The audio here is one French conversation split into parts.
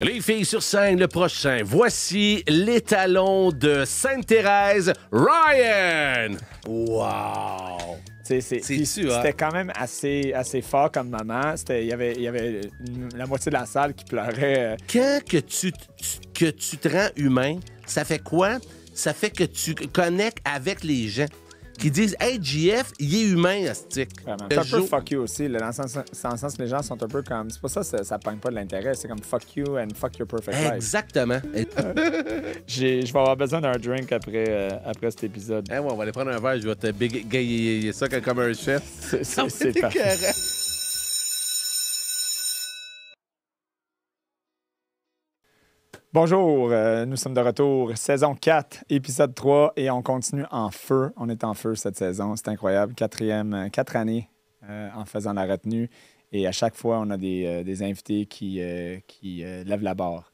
Les filles sur scène, le prochain. Voici l'étalon de Sainte-Thérèse, Ryan! Wow! Hein? C'était quand même assez, assez fort comme maman. Il y avait, la moitié de la salle qui pleurait. Euh. Quand que tu, que tu te rends humain, ça fait quoi? Ça fait que tu connectes avec les gens qui disent Hey, GF, il est humain, à c'est euh, un peu fuck you aussi. dans, le sens, sens, les gens sont un peu comme. C'est pas ça ça, ça pas de l'intérêt. C'est comme fuck you and fuck your perfect life. Exactement. Je vais avoir besoin d'un drink après, euh, après cet épisode. Hey, eh, ouais, on va aller prendre un verre. Je vais te bégayer ça comme un chef. C'est ah, parfait. Bonjour, euh, nous sommes de retour, saison 4, épisode 3, et on continue en feu. On est en feu cette saison, c'est incroyable. Quatrième, euh, quatre années euh, en faisant la retenue, et à chaque fois, on a des, invités qui, qui lèvent la barre.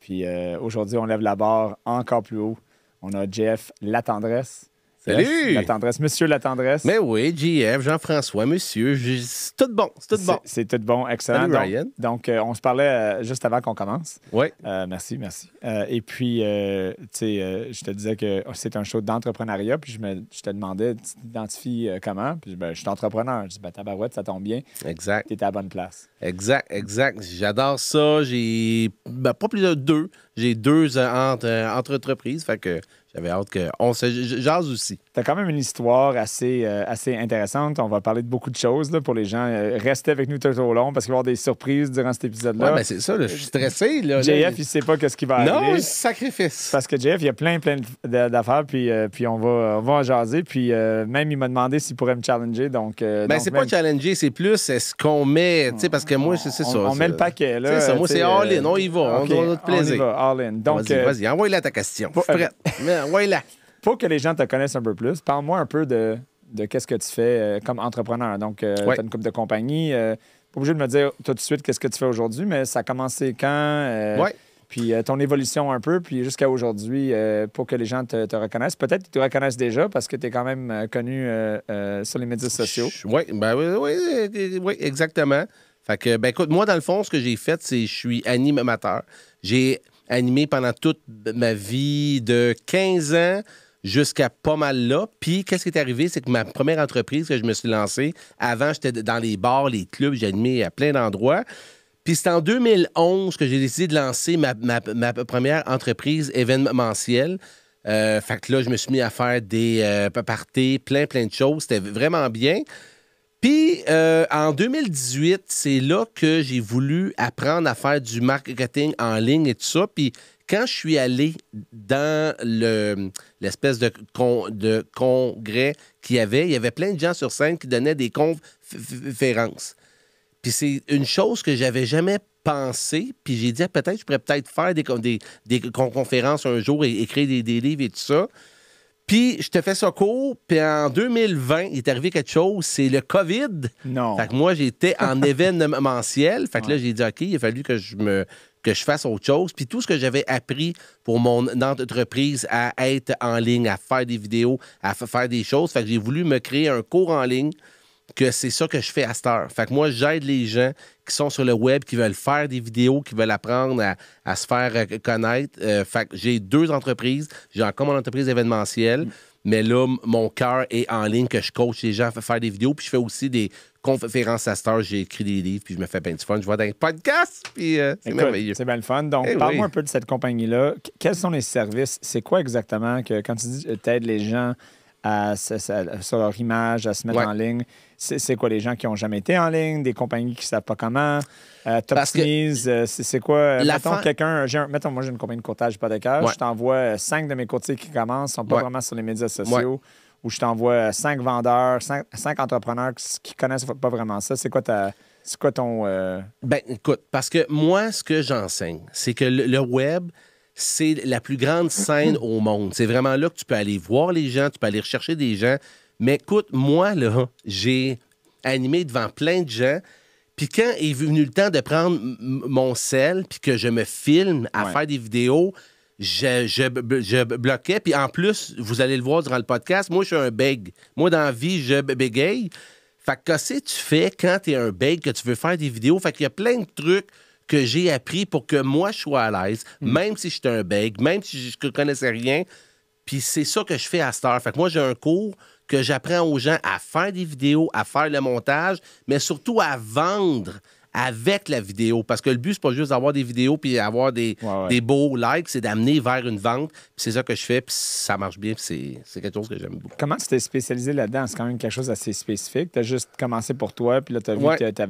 Puis aujourd'hui, on lève la barre encore plus haut. On a Jeff La Tendresse, Salut! La tendresse, monsieur la tendresse. Mais oui, JF, Jean-François, monsieur, c'est tout bon, c'est tout bon. C'est tout bon, excellent. Donc, euh, on se parlait euh, juste avant qu'on commence. Oui. Euh, merci, merci. et puis, tu sais, je te disais que c'est un show d'entrepreneuriat, puis je, te demandais, tu t'identifies comment? Puis ben, je suis entrepreneur. Je dis, ben, tabarouette, ça tombe bien. Exact. Tu à la bonne place. Exact, exact. J'adore ça. J'ai, ben, pas plus de deux. J'ai deux entre entreprises, fait que j'avais hâte que. On se jase aussi. T'as quand même une histoire assez, euh, assez intéressante. On va parler de beaucoup de choses pour les gens. Euh, restez avec nous tout au long parce qu'il va y avoir des surprises durant cet épisode-là. Oui, mais ben, c'est ça, je suis stressé. JF, il ne sait pas quest ce qui va non, arriver. Non, sacrifice. Parce que JF, il y a plein, plein d'affaires, puis, euh, puis on, va, on va en jaser. Puis même, il m'a demandé s'il pourrait me challenger. Donc, ben, c'est pas challenger, c'est plus est-ce qu'on met. Tu sais Parce que moi, c'est ça. On met le paquet. Là, ça, moi, c'est all-in. On y va. on a notre plaisir. va, all-in. Donc, vas-y, vas-y. Envoie-la ta question. Pour... la pour que les gens te connaissent un peu plus, parle-moi un peu de, de qu'est-ce que tu fais euh, comme entrepreneur. Donc, euh, tu as une coupe de compagnie. Euh, pas obligé de me dire tout de suite qu'est-ce que tu fais aujourd'hui, mais ça a commencé quand? Puis ton évolution un peu, puis jusqu'à aujourd'hui, pour que les gens te, reconnaissent. Peut-être qu'ils te reconnaissent déjà parce que tu es quand même connu sur les médias sociaux. Ben oui, ben, oui, oui, exactement. Fait que, ben écoute, moi, dans le fond, ce que j'ai fait, c'est je suis animateur. J'ai animé pendant toute ma vie de 15 ans jusqu'à pas mal là. Puis, qu'est-ce qui est arrivé? C'est que ma première entreprise que je me suis lancée, avant, j'étais dans les bars, les clubs, j'ai animé à plein d'endroits. Puis c'est en 2011 que j'ai décidé de lancer ma, première entreprise événementielle. Euh, fait que là, je me suis mis à faire des euh, parties, plein, plein de choses. C'était vraiment bien. Puis euh, en 2018, c'est là que j'ai voulu apprendre à faire du marketing en ligne et tout ça. Puis quand je suis allé dans le, l'espèce de, de congrès qu'il y avait, il y avait plein de gens sur scène qui donnaient des conférences. Puis c'est une chose que j'avais jamais pensé, puis j'ai dit, ah, peut-être, je pourrais peut-être faire des, des, conférences un jour et, écrire des, des livres et tout ça. Puis, je te fais ça court. Puis, en 2020, il est arrivé quelque chose, c'est le COVID. Non. Fait que moi, j'étais en événementiel. Fait que là, j'ai dit, OK, il a fallu que je me, que je fasse autre chose. Puis tout ce que j'avais appris pour mon entreprise à être en ligne, à faire des vidéos, à faire des choses, fait que j'ai voulu me créer un cours en ligne que c'est ça que je fais à cette heure. Fait que moi, j'aide les gens qui sont sur le web, qui veulent faire des vidéos, qui veulent apprendre à, se faire euh, connaître. Euh, fait que j'ai deux entreprises. J'ai encore mon entreprise événementielle. Mais là, mon cœur est en ligne que je coach les gens à faire des vidéos. Puis je fais aussi des conférences à cette J'ai écrit des livres, puis je me fais plein de fun. Je vois des podcasts, puis euh, c'est merveilleux. C'est bien le fun. Donc, eh parle-moi un peu de cette compagnie-là. Quels sont les services? C'est quoi exactement que, quand tu dis euh, t'aides les gens à, sur leur image, à se mettre en ligne. C'est quoi, les gens qui n'ont jamais été en ligne, des compagnies qui ne savent pas comment, euh, Top euh, c'est quoi? Euh, mettons, quelqu'un, mettons, moi, j'ai une compagnie de courtage pas de cœur, je t'envoie euh, cinq de mes courtiers qui commencent, sont pas vraiment sur les médias sociaux, ou je t'envoie cinq vendeurs, cinq, entrepreneurs qui connaissent pas vraiment ça. C'est quoi ta... C'est quoi ton. Ben, écoute, parce que moi, ce que j'enseigne, c'est que le web, c'est la plus grande scène au monde. C'est vraiment là que tu peux aller voir les gens, tu peux aller rechercher des gens. Mais écoute, moi, là, j'ai animé devant plein de gens. Puis quand est venu le temps de prendre mon sel, puis que je me filme à faire des vidéos, je, je, bloquais. Puis en plus, vous allez le voir durant le podcast, moi, je suis un beg. Moi, dans la vie, je bégaye. Fait que, qu'est-ce que tu fais quand tu es un beg, que tu veux faire des vidéos? Fait qu'il y a plein de trucs que j'ai appris pour que moi, je sois à l'aise, mm. même si j'étais un bègue, même si je ne connaissais rien. Puis c'est ça que je fais à Star. Fait que moi, j'ai un cours que j'apprends aux gens à faire des vidéos, à faire le montage, mais surtout à vendre, avec la vidéo. Parce que le but, c'est pas juste d'avoir des vidéos puis avoir des, beaux likes, c'est d'amener vers une vente. c'est ça que je fais, puis ça marche bien, c'est quelque chose que j'aime beaucoup. Comment tu t'es spécialisé là-dedans? C'est quand même quelque chose d'assez spécifique. Tu as juste commencé pour toi, puis là, tu as vu que tu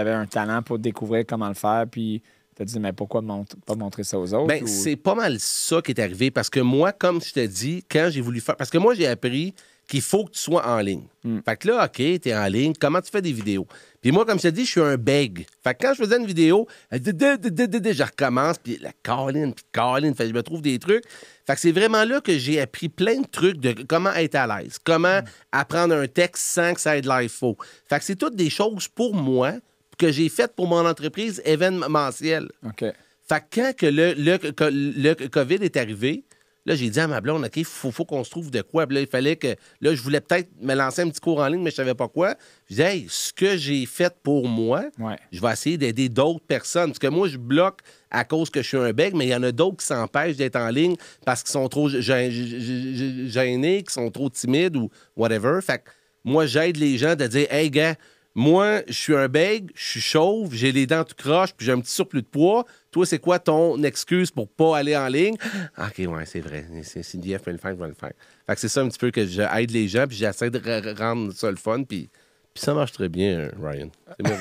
avais, un talent pour découvrir comment le faire, puis tu as dit, mais pourquoi pas montrer ça aux autres? Bien, c'est pas mal ça qui est arrivé, parce que moi, comme je t'ai dit, quand j'ai voulu faire... Parce que moi, j'ai appris qu'il faut que tu sois en ligne. Hmm. Fait que là, OK, tu es en ligne, comment tu fais des vidéos? Puis moi, comme je te dis, je suis un beg. Fait que quand je faisais une vidéo, je recommence, puis la colline, puis colline. Fait je me trouve des trucs. Fait que c'est vraiment là que j'ai appris plein de trucs de comment être à l'aise, comment mm. apprendre un texte sans que ça ait de l'air Fait que c'est toutes des choses pour moi que j'ai faites pour mon entreprise événementielle. OK. Fait que quand le, le COVID est arrivé, Là, j'ai dit à ma blonde, OK, il faut, qu'on se trouve de quoi. Puis là, il fallait que. Là, je voulais peut-être me lancer un petit cours en ligne, mais je savais pas quoi. Je disais, hey, ce que j'ai fait pour moi, je vais essayer d'aider d'autres personnes. Parce que moi, je bloque à cause que je suis un bec, mais il y en a d'autres qui s'empêchent d'être en ligne parce qu'ils sont trop gênés, qu'ils sont trop timides ou whatever. Fait que moi, j'aide les gens de dire, hey, gars, moi, je suis un bègue, je suis chauve, j'ai les dents tout croches, puis j'ai un petit surplus de poids. Toi, c'est quoi ton excuse pour pas aller en ligne? Ah, OK, ouais, c'est vrai. Si DF le faire, je vais le faire. Fait que c'est ça un petit peu que j'aide les gens, puis j'essaie de rendre ça le fun, puis, ça marche très bien, euh, Ryan. C'est bien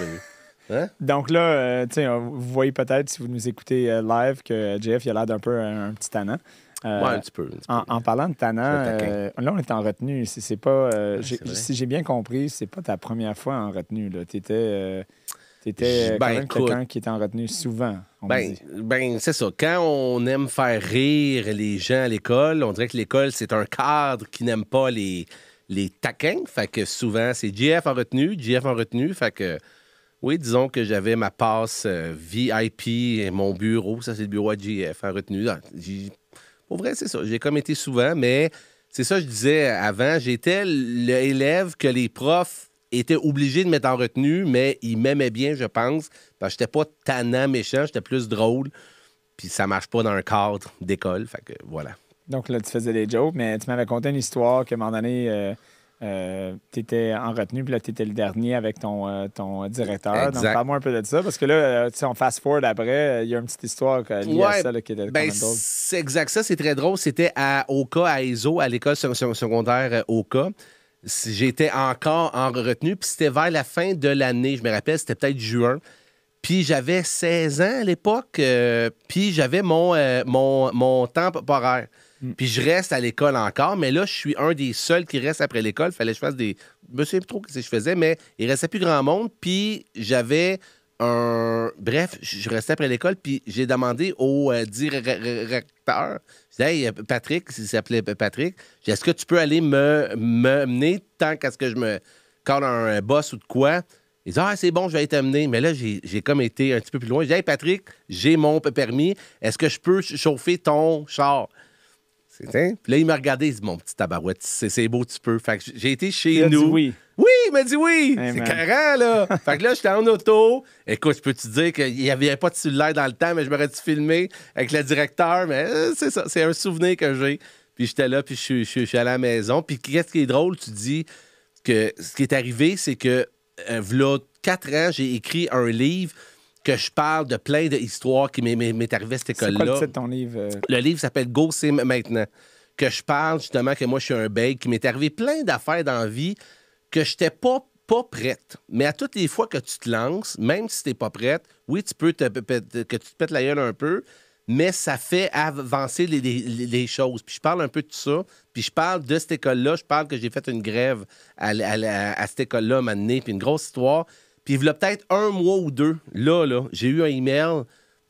hein? Donc là, euh, sais, vous voyez peut-être si vous nous écoutez euh, live que Jeff, il a l'air d'un peu un, un petit tannant. Euh, un petit En, parlant de Tana, euh, là, on est en retenue. C'est, pas, euh, si j'ai bien compris, c'est pas ta première fois en retenue. Tu étais, ben, quelqu'un qui était en retenue souvent. Ben, ben, c'est ça. Quand on aime faire rire les gens à l'école, on dirait que l'école, c'est un cadre qui n'aime pas les, les taquins. Fait que souvent, c'est JF en retenue, JF en retenue. Fait que. Oui, disons que j'avais ma passe VIP et mon bureau. Ça, c'est le bureau de JF en retenue. Ah, au vrai, c'est ça. J'ai commetté souvent, mais c'est ça que je disais avant. J'étais l'élève que les profs étaient obligés de mettre en retenue, mais ils m'aimaient bien, je pense. Parce que j'étais pas tannant, méchant, j'étais plus drôle. Puis ça marche pas dans un cadre d'école. Fait que voilà. Donc là, tu faisais des jokes, mais tu m'avais conté une histoire que, à un donné, euh, euh, tu étais en retenue, puis là, tu étais le dernier avec ton, euh, directeur. Donc, parle-moi un peu de ça, parce que là, euh, on fast-forward après, il y a une petite histoire liée à ça ben, C'est exact, ça, c'est très drôle. C'était à Oka, à ESO, à l'école secondaire Oka. J'étais encore en retenue, puis c'était vers la fin de l'année, je me rappelle, c'était peut-être juin. Puis j'avais 16 ans à l'époque, puis j'avais mon, mon, mon temps Mm. Puis je reste à l'école encore, mais là, je suis un des seuls qui reste après l'école. Fallait que je fasse des. Je sais plus trop ce que je faisais, mais il restait plus grand monde. Puis j'avais un. Bref, je restais après l'école, puis j'ai demandé au euh, directeur. Patrick, il s'appelait Patrick, est-ce que tu peux aller me, me mener tant qu'à ce que je me colle un boss ou de quoi? Il dit, ah, c'est bon, je vais être amené. Mais là, j'ai comme été un petit peu plus loin. J'ai dit, Patrick, j'ai mon permis. Est-ce que je peux chauffer ton char? Puis là, il m'a regardé, il dit Mon petit tabarouette, c'est beau, tu peux. Fait que j'ai été chez il nous. oui. Oui, il m'a dit oui. c'est carré, là. fait que là, j'étais en auto. Écoute, je peux te dire qu'il n'y avait pas de cellulaire dans le temps, mais je m'aurais dû filmer avec le directeur. Mais euh, c'est ça, c'est un souvenir que j'ai. Puis j'étais là, puis je suis allé à la maison. Puis qu'est-ce qui est drôle, tu dis que ce qui est arrivé, c'est que, euh, voilà quatre ans, j'ai écrit un livre que je parle de plein d'histoires qui m'est arrivé à cette école-là. C'est quoi le titre de ton livre? Euh? Le livre s'appelle Go Maintenant. Que je parle justement que moi, je suis un bègue, qui m'est arrivé plein d'affaires dans la vie que je n'étais pas, pas prête. Mais à toutes les fois que tu te lances, même si tu n'es pas prête, oui, tu peux te, que tu te pètes la gueule un peu, mais ça fait avancer les, choses. Puis je parle un peu de tout ça. Puis je parle de cette école-là. Je parle que j'ai fait une grève à, cette école-là, donné, puis une grosse histoire. Puis il y peut-être un mois ou deux, là, là j'ai eu un email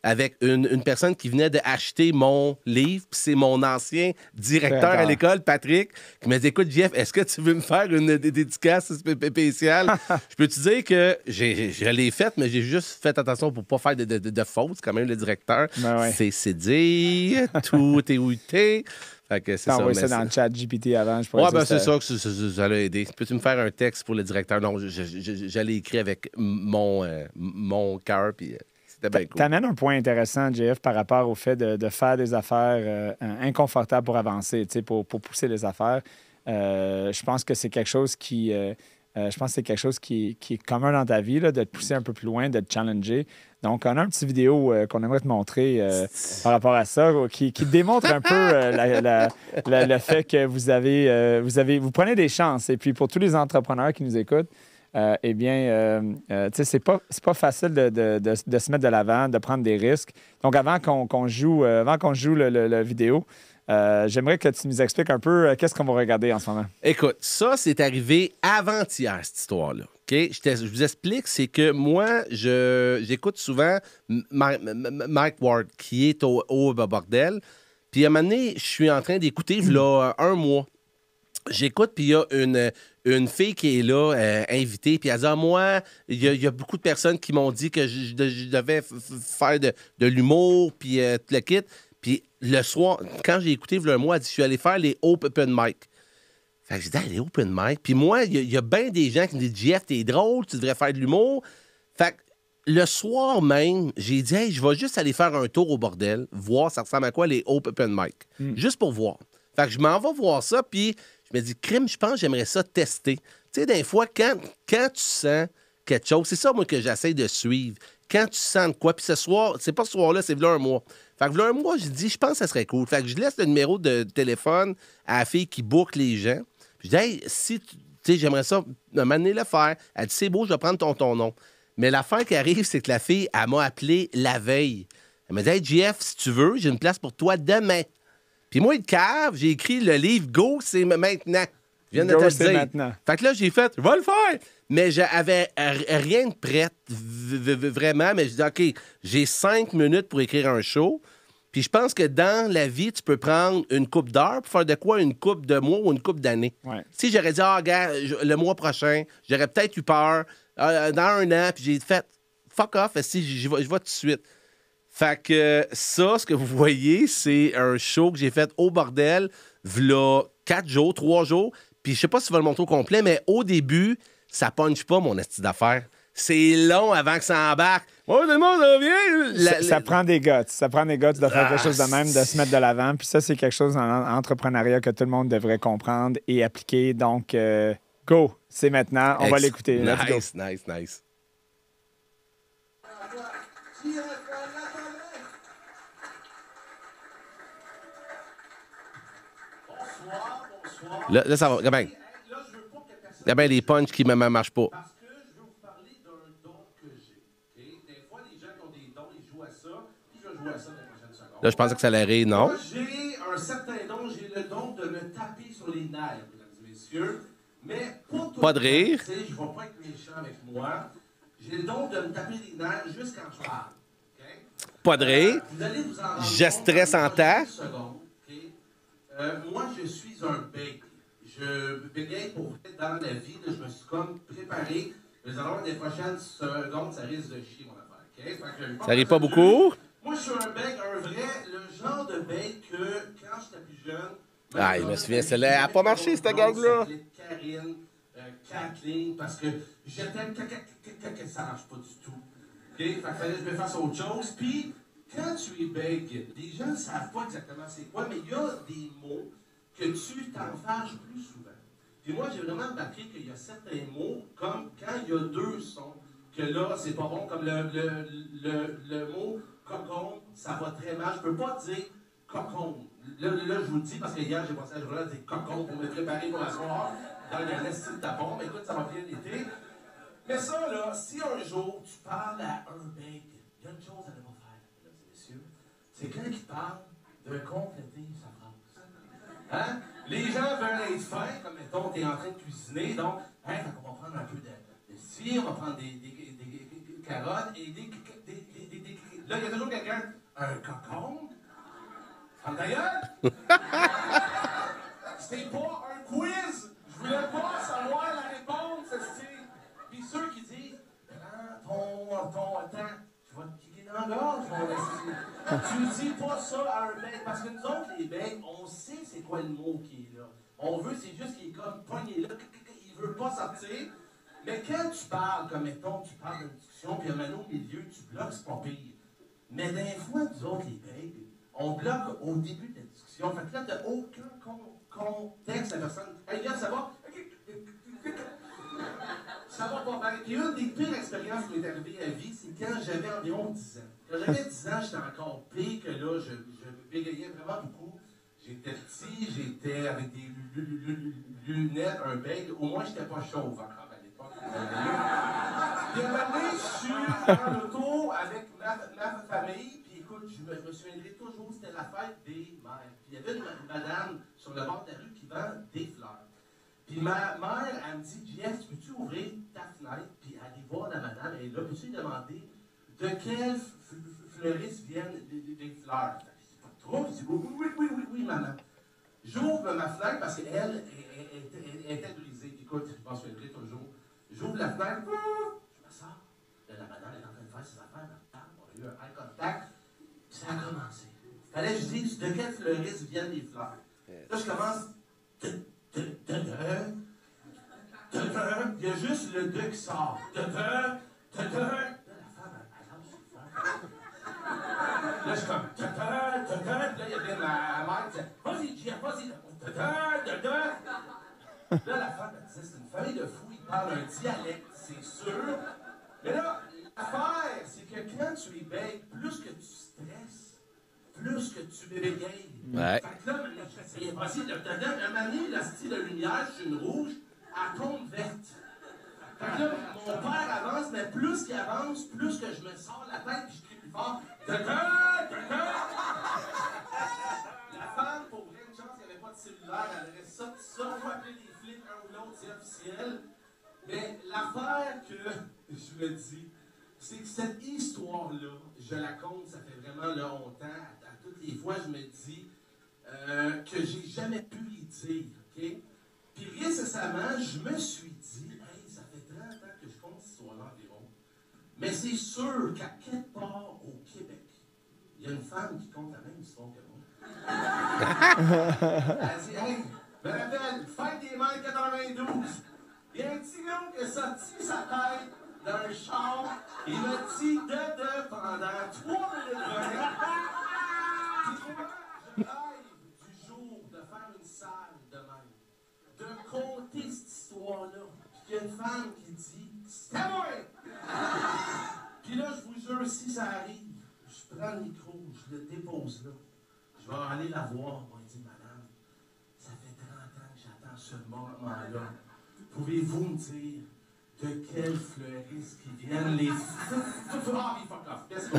avec une, personne qui venait d'acheter mon livre, c'est mon ancien directeur à l'école, Patrick, qui m'a dit Écoute, Jeff, est-ce que tu veux me faire une dédicace spéciale Je peux te dire que je l'ai faite, mais j'ai juste fait attention pour ne pas faire de, fautes, quand même, le directeur. Ben c'est dit, tout est où T'as c'est ça, ça dans le chat GPT avant, je Ouais, ben, c'est ça que ça, aidé. Peux-tu me faire un texte pour le directeur? Non, j'allais écrire avec mon, euh, mon cœur, puis euh, c'était bien cool. T'amènes un point intéressant, Jeff, par rapport au fait de, faire des affaires euh, inconfortables pour avancer, pour, pour pousser les affaires. je pense que c'est quelque chose qui... je pense c'est quelque chose qui, est commun dans ta vie, là, de te pousser un peu plus loin, de te challenger. Donc, on a une petite vidéo euh, qu'on aimerait te montrer euh, par rapport à ça, qui, démontre un peu euh, le fait que vous avez, vous avez, vous prenez des chances. Et puis, pour tous les entrepreneurs qui nous écoutent, eh bien, tu sais, c'est pas, pas facile de, se mettre de l'avant, de prendre des risques. Donc, avant qu'on joue, avant qu'on joue vidéo, euh, j'aimerais que tu nous expliques un peu euh, qu'est-ce qu'on va regarder en ce moment. Écoute, ça, c'est arrivé avant-hier, cette histoire-là. Je, vous explique, c'est que moi, je j'écoute souvent Mike Ward, qui est au, au bordel. Puis à un moment donné, je suis en train d'écouter, là, un mois. J'écoute, puis il y a une, fille qui est là, euh, invitée, puis elle dit ah, Moi, il y, y, a beaucoup de personnes qui m'ont dit que je, devais faire de, l'humour, puis tout le kit le soir, quand j'ai écouté le mois, elle dit Je suis allé faire les open mic. Fait que j'ai dit Les open mic. Puis moi, il y, a, bien des gens qui me disent Jeff, t'es drôle, tu devrais faire de l'humour. Fait que le soir même, j'ai dit hey, je vais juste aller faire un tour au bordel, voir ça ressemble à quoi les open mic. Hmm. Juste pour voir. Fait que je m'en vais voir ça, puis je me dis Crime, je pense j'aimerais ça tester. Tu sais, des fois, quand, quand tu sens quelque chose, c'est ça, moi, que j'essaie de suivre. Quand tu sens quoi, puis ce soir, c'est pas ce soir-là, c'est là un mois. Fait que, le un mois, je dis, je pense que ça serait cool. Fait que je laisse le numéro de téléphone à la fille qui boucle les gens. Je dis, hey, si, tu sais, j'aimerais ça, m'amener le faire. Elle dit, c'est beau, je vais prendre ton, ton nom. Mais l'affaire qui arrive, c'est que la fille, elle m'a appelé la veille. Elle m'a dit, hey, JF, si tu veux, j'ai une place pour toi demain. Puis moi, de cave, j'ai écrit le livre Go, c'est maintenant. Je viens de te Fait que là, j'ai fait, je le faire. Mais j'avais rien de prêt, vraiment. Mais je dis, OK, j'ai cinq minutes pour écrire un show. Puis je pense que dans la vie, tu peux prendre une coupe d'or pour faire de quoi une coupe de mois ou une coupe d'année. Si j'aurais dit, ah, gars, le mois prochain, j'aurais peut-être eu peur euh, dans un an, puis j'ai fait, fuck off, si je vais tout de suite. Fait que ça, ce que vous voyez, c'est un show que j'ai fait au bordel, v'là quatre jours, trois jours. Puis je sais pas si tu vas le montrer au complet, mais au début, ça punch pas mon esti d'affaires. C'est long avant que ça embarque. Oh, le monde revient! ça, prend des gouttes. Ça prend des gouttes de faire quelque ah, chose de même, de se mettre de l'avant. Puis ça, c'est quelque chose en, entrepreneuriat que tout le monde devrait comprendre et appliquer. Donc, euh, go! C'est maintenant. On va l'écouter. Nice, nice, nice. Là, là ça va. Regarde bien. Regarde bien les punchs qui ne marchent pas. Parce que je vais vous parler d'un don que j'ai. Okay? Des fois, les gens qui ont des dons, ils jouent à ça, puis je vais jouer à ça dans les prochaines secondes. Là, je pense que ça allait non? j'ai un certain don, j'ai le don de me taper sur les nerfs, mesdames et messieurs. Mais pour tout Pas de rire. Je ne vais pas être méchant avec moi. J'ai le don de me taper les nerfs juste quand je parle. Okay? Pas de rire. Euh, vous allez vous en Je stresse en temps moi, je suis un bec. Je bégaye pour dans la vie. je me suis comme préparé. Mais alors, les prochaines secondes, ça risque de chier, mon affaire. Okay? ça n'arrive pas beaucoup? Moi, je suis un bec, un vrai, le genre de bec que quand j'étais plus jeune. Ah, il me souviens, celle-là n'a pas marché, cette gang-là. Karine, Kathleen, parce que j'étais que ça marche pas du tout. OK? Ça fallait que je me fasse autre chose. Puis, quand tu es bègue, les gens ne savent pas exactement c'est quoi, mais il y a des mots que tu t'en t'enfarges plus souvent. Puis moi, j'ai vraiment remarqué qu'il y a certains mots, comme quand il y a deux sons, que là, c'est pas bon, comme le, le, le, mot cocon, ça va très mal. Je ne peux pas dire cocon. Là, je vous le dis, parce que hier, j'ai passé la journée à dire cocon pour me préparer pour la soirée dans le récit de ta bombe. Écoute, ça va bien l'été. Mais ça, là, si un jour, tu parles à un mec, il y a une chose à demander c'est quand qui parle de compléter sa phrase. Hein? Les gens veulent être fins, comme mettons, t'es en train de cuisiner, donc, hein, on va prendre un peu de, cire, on va prendre des, des, des, carottes et des, Là, il y a toujours quelqu'un, un cocon. En d'ailleurs, c'était pas un quiz. Je voulais pas savoir la réponse, c'est Puis ceux qui disent, prends ton, ton temps, je vais te ah, tu dis pas ça à un mec parce que nous autres, les becs, on sait c'est quoi le mot qui est là. On veut, c'est juste qu'il est comme pogné là, il veut pas sortir. Mais quand tu parles, comme mettons, tu parles d'une discussion, puis un au milieu, tu bloques, c'est pas pire. Mais des fois, nous autres, les on bloque au début de la discussion. Fait que là, t'as aucun contexte à la personne. Hey, vient ça va? Ça va pas mal. Puis une des pires expériences qui m'est arrivée à vie, c'est quand j'avais environ 10 ans. Quand j'avais 10 ans, j'étais encore pire que là, je, bégayais vraiment beaucoup. J'étais petit, j'étais avec des lunettes, un bec. Au moins, j'étais pas chauve encore à l'époque. Puis un je suis en auto avec ma, famille. Puis écoute, je me, me souviendrai toujours, c'était la fête des mères. Puis il y avait une madame sur le bord de la rue qui vend des fleurs. Puis ma mère, elle me dit Jeff, peux-tu ouvrir ta fenêtre Puis aller voir la madame, et là, peux-tu demander de quelle fleuriste viennent les, fleurs pas oh, trop. Je dis Oui, oui, oui, oui, oui, maman. J'ouvre ma fenêtre parce qu'elle était brisée. Écoute, je qu'elle est toujours. J'ouvre la fenêtre, je me sors. la madame est en train de faire ses affaires dans On a eu un high contact. Puis ça a commencé. Fallait que je dise de quelle fleuriste viennent les fleurs. Là, je commence. Il y a juste le deux qui sort. La femme, elle Là, je suis comme, tata, tata, là, il y a ma mère qui vas-y, Gia, vas-y, Là, la femme, elle disait, c'est une famille de fous, ils parlent un dialecte, c'est sûr. Mais là, l'affaire, c'est que quand tu éveilles, plus que tu stresses, plus que tu bébé Ouais. Fait que là, c'est impossible de te donner. Un la style de lumière, je suis une rouge, à compte verte. Fait que là, mon père avance, mais plus qu'il avance, plus que je me sors la tête et je crie plus fort. la femme, pour vrai, une chance, il n'y avait pas de cellulaire, elle aurait sorti ça, va appeler les flics, un ou l'autre, c'est officiel. Mais l'affaire que je me dis, c'est que cette histoire-là, je la compte, ça fait vraiment longtemps, des fois, je me dis euh, que j'ai jamais pu y dire. Puis récemment, je me suis dit, hey, ça fait 30 ans que je compte ce soir environ, mais c'est sûr qu'à quelque part au Québec, il y a une femme qui compte la même histoire que moi. Elle dit, hey, me rappelle, fête des mères 92, il y a un petit gars qui a sa tête d'un char, il m'a dit de, deux pendant trois minutes « Je du jour de faire une salle demain, de compter cette histoire-là, puis qu'il y a une femme qui dit c'est moi Puis là, je vous jure, si ça arrive, je prends le micro, je le dépose là. Je vais aller la voir. Moi, dit Madame, ça fait 30 ans que j'attends ce moment-là. Pouvez-vous me dire de quel fleuriste qui viennent les. Ah, fuck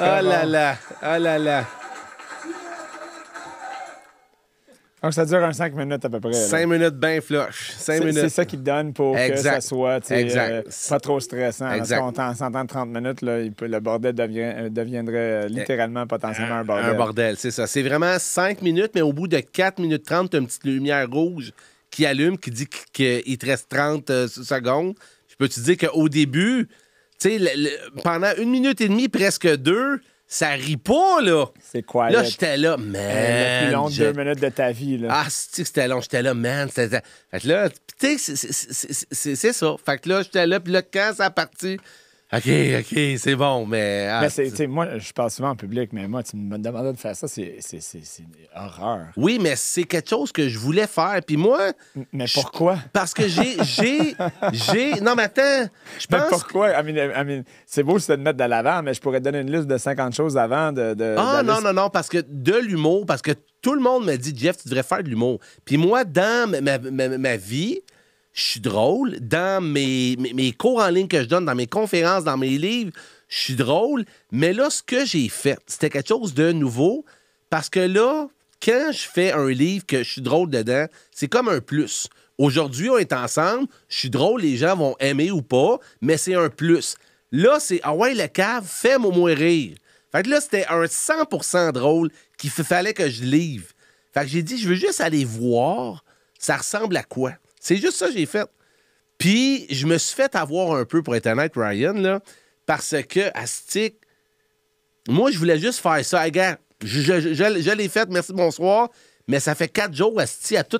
Oh là là, oh là là. Donc, ça dure un 5 minutes à peu près. 5 minutes bien flush. C'est ça qui te donne pour que ça soit euh, pas trop stressant. Exact. Parce s'entend 30 minutes, là, le bordel euh, deviendrait euh, littéralement potentiellement un, bordel. Un bordel, c'est ça. C'est vraiment 5 minutes, mais au bout de 4 minutes 30, tu as une petite lumière rouge qui allume, qui dit qu'il te reste 30 secondes. Je peux te dire qu'au début, tu sais, pendant une minute et demie, presque deux, ça rit pas, là. C'est quoi, là? j'étais là, man. Euh, la plus longue deux minutes de ta vie, là. Ah, cest que c'était long? J'étais là, man. Fait que là, tu sais, c'est ça. Fait que là, j'étais là, puis là, quand ça a parti, OK, OK, c'est bon, mais. Ah, moi, je parle souvent en public, mais moi, tu me demandais de faire ça, c'est, horreur. Oui, mais c'est quelque chose que je voulais faire. Puis moi. Mais pourquoi? parce que j'ai. j'ai, j'ai non, mais attends, je pense. Mais pourquoi? c'est beau, c'est de mettre de l'avant, mais je pourrais donner une liste de 50 choses avant de. ah, non, non, non, parce que de l'humour, parce que tout le monde me dit, Jeff, tu devrais faire de l'humour. Puis moi, dans ma, ma, ma vie, je suis drôle. Dans mes, mes, cours en ligne que je donne, dans mes conférences, dans mes livres, je suis drôle. Mais là, ce que j'ai fait, c'était quelque chose de nouveau. Parce que là, quand je fais un livre que je suis drôle dedans, c'est comme un plus. Aujourd'hui, on est ensemble, je suis drôle, les gens vont aimer ou pas, mais c'est un plus. Là, c'est Ah ouais, le cave, fais-moi mourir. Fait que là, c'était un 100% drôle qu'il fallait que je livre. Fait que j'ai dit, je veux juste aller voir, ça ressemble à quoi? C'est juste ça que j'ai fait. Puis, je me suis fait avoir un peu, pour internet Ryan, là, parce que, astic moi, je voulais juste faire ça. Regarde, je, je, l'ai fait, merci, bonsoir. Mais ça fait quatre jours, Asti, à tout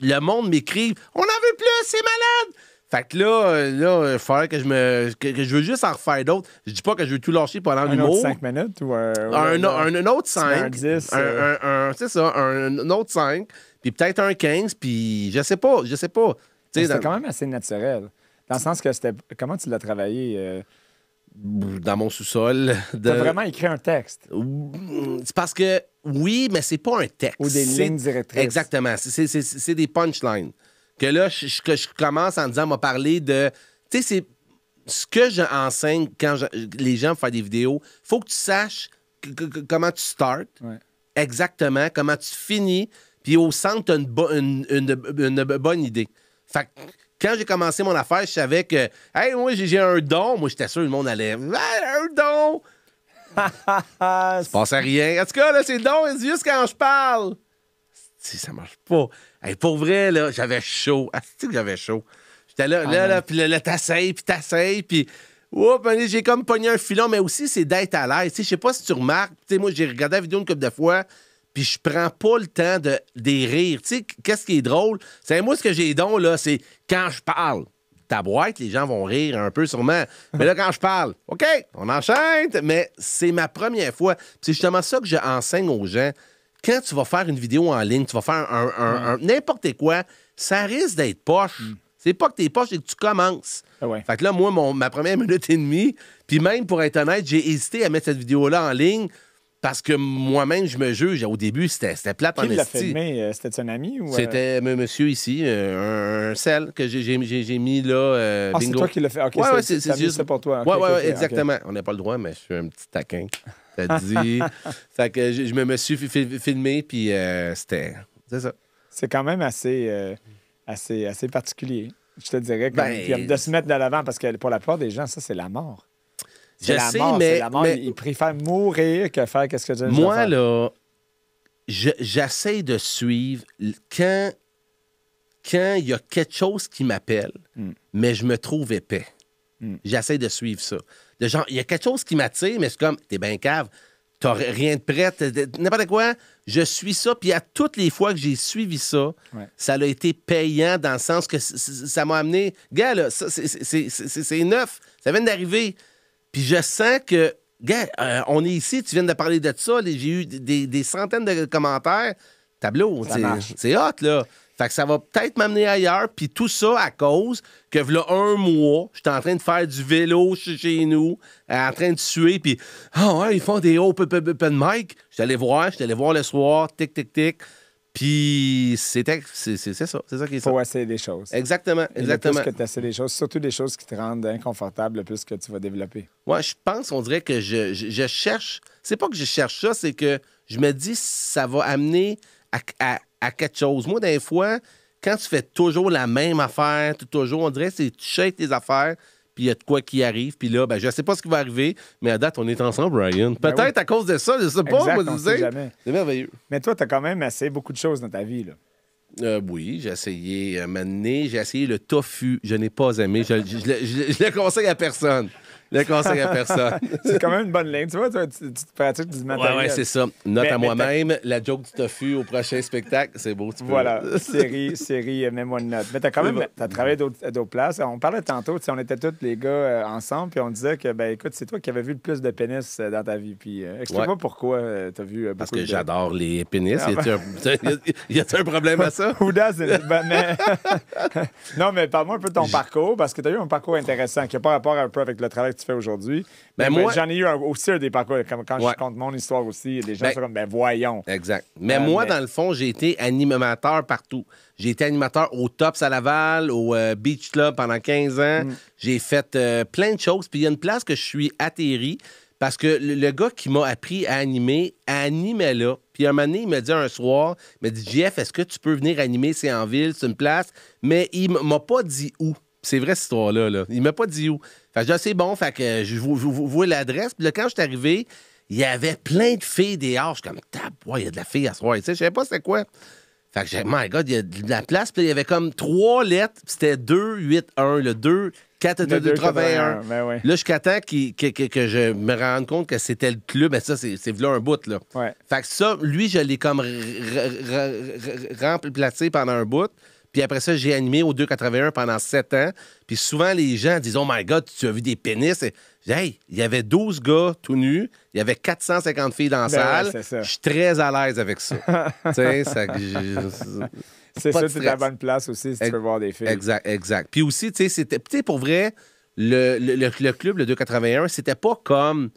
le monde m'écrit On n'en veut plus, c'est malade! Fait que là, euh, là, il euh, faudrait que je me. Que, je veux juste en refaire d'autres. Je dis pas que je veux tout lâcher pendant l'humour. Un autre 5 minutes ou un. autre euh. 5. Un c'est ça, un, autre 5 peut-être un 15, puis je sais pas, je sais pas. c'est quand même assez naturel. Dans le sens que c'était. Comment tu l'as travaillé? Euh? Dans mon sous-sol. De... T'as vraiment écrit un texte. C'est parce que, oui, mais c'est pas un texte. Ou des lignes directrices. Exactement. C'est des punchlines. Que là, je, je, commence en disant, m'a parlé de. Tu sais, c'est ce que j'enseigne quand les gens font des vidéos, faut que tu saches comment tu starts, exactement, comment tu finis, puis au centre, tu une, une, une, bonne idée. Fait que quand j'ai commencé mon affaire, je savais que, hey, moi, j'ai un don. Moi, j'étais sûr que le monde allait, un don. Ça passe à rien. En tout cas, là, c'est don, c'est juste quand je parle. Si ça marche pas. Hey, pour vrai, là, j'avais chaud. Ah, que j'avais chaud. J'étais là, ah là, là, puis là, là t'asseyes, puis t'asseyes, puis. Oups, j'ai comme pogné un filon, mais aussi, c'est d'être à l'aise. Je sais pas si tu remarques. T'sais, moi, j'ai regardé la vidéo une couple de fois puis je prends pas le temps de des rires. Tu sais, qu'est-ce qui est drôle? C'est moi ce que j'ai don, là, c'est quand je parle. Ta boîte, les gens vont rire un peu sûrement. Mais là, quand je parle, OK, on enchaîne, mais c'est ma première fois. C'est justement ça que j'enseigne aux gens. Quand tu vas faire une vidéo en ligne, tu vas faire un, n'importe quoi, ça risque d'être poche. Mm. C'est pas que t'es poche, et que tu commences. Ah fait que là, moi, mon, ma première minute et demie, puis même pour être honnête, j'ai hésité à mettre cette vidéo-là en ligne parce que moi-même, je me juge. Au début, c'était plate en Qui l'a filmé? Euh, euh? C'était un ami? Ou... C'était monsieur ici, euh, un, sel que j'ai mis là. ah, c'est toi qui l'as fait? OK, c'est juste pour toi. exactement. On n'a pas le droit, mais je suis un petit taquin. dit. fait que je, me suis filmé, puis c'était... C'est ça. C'est quand même assez, particulier, je te dirais. Ben, de se mettre de l'avant, parce que pour la plupart des gens, ça, c'est la mort. Je la sais, mais, la mort. Il préfère mourir que faire qu'est-ce que veux Moi, là, j'essaie de suivre quand il y a quelque chose qui m'appelle, hmm. mais je me trouve épais. Hmm. J'essaie de suivre ça. De genre, il y a quelque chose qui m'attire, mais c'est comme, t'es bien cave, t'as rien de prêt, n'importe quoi. Je suis ça, puis à toutes les fois que j'ai suivi ça, ça a été payant dans le sens que ça m'a amené. Gars, là, c'est neuf, ça vient d'arriver. Puis je sens que, gars, euh, on est ici, tu viens de parler de ça, j'ai eu des, centaines de commentaires. Tableau, c'est hot, là. Fait que ça va peut-être m'amener ailleurs. Puis tout ça à cause que, là un mois, j'étais en train de faire du vélo chez nous, euh, en train de suer. Puis, ah oh, ouais, ils font des peu de mic. J'étais allé voir, j'étais allé voir le soir, tic, tic, tic. Puis c'est ça, c'est ça qui est Faut essayer des choses. Exactement, exactement. que tu essaies des choses, surtout des choses qui te rendent inconfortable, plus que tu vas développer. Moi, je pense, on dirait que je, je, cherche. C'est pas que je cherche ça, c'est que je me dis ça va amener à, quelque chose. Moi, des fois, quand tu fais toujours la même affaire, toujours, on dirait c'est tu tes affaires, puis il y a de quoi qui arrive, puis là, ben, je sais pas ce qui va arriver, mais à date, on est ensemble, Brian. Ben Peut-être à cause de ça, je sais pas, C'est merveilleux. Mais toi, tu as quand même essayé beaucoup de choses dans ta vie, là. Euh, oui, j'ai essayé euh, j'ai essayé le tofu. Je n'ai pas aimé. Je, ne le conseille à personne. Le conseil à personne. C'est quand même une bonne ligne. Tu vois, tu, te pratiques du matériel. Ouais, ouais, c'est ça. Note à moi-même, la joke du tofu au prochain spectacle, c'est beau. Voilà, série, série, euh, mets-moi une note. Mais t'as quand même as travaillé euh, d'autres places. On parlait tantôt, on était tous les gars euh, ensemble, puis on disait que, ben écoute, c'est toi qui avais vu le plus de pénis dans ta vie. Puis explique-moi pourquoi t'as vu beaucoup Parce que j'adore les pénis. Ah, ben. Y a-t-il un, problème à ça? ben, non, mais parle-moi un peu de ton parcours, parce que t'as eu un parcours intéressant qui n'a pas rapport un peu avec le travail tu fais aujourd'hui. Ben, moi... J'en ai eu aussi un des parcours. quand je compte mon histoire aussi, il gens se ben- sont comme, ben voyons. Exact. Mais euh, moi, dans le fond, j'ai été animateur partout. J'ai été animateur au Tops à Laval, au euh, Beach Club pendant 15 ans. Mm. J'ai fait euh, plein de choses. Puis il y a une place que je suis atterri parce que le, gars qui m'a appris à animer animait là. Puis un moment il m'a dit un soir, il m'a dit Jeff, est-ce que tu peux venir animer C'est en ville, c'est une place. Mais il m'a pas dit où. C'est vrai cette histoire-là. Là. Il m'a pas dit où. Fait c'est bon, euh, je vous vois l'adresse. Puis là, quand je suis arrivé, il y avait plein de filles des dehors. Je suis comme, il y a de la fille à soir. Tu sais, je savais pas c'est quoi. Fait que j'ai my God, il y a de la place. Puis il y avait comme trois lettres. c'était 2, 8, 1. Le 2, 4, 2, 2, 81. Là, jusqu'à temps que, je me rende compte que c'était le club. Mais ça, c'est un bout, Fait que ça, lui, je l'ai comme remplacé pendant un bout. Puis après ça, j'ai animé au 281 pendant sept ans. Puis souvent, les gens disent Oh my God, tu as vu des pénis. Et, hey, il y avait 12 gars tout nus, il y avait 450 filles dans la ben salle. je suis très à l'aise avec ça. c'est ça, c'est la bonne place aussi si tu veux voir des filles. Exact, exact. Puis aussi, tu sais, pour vrai, le, le, club, le 281, c'était pas comme.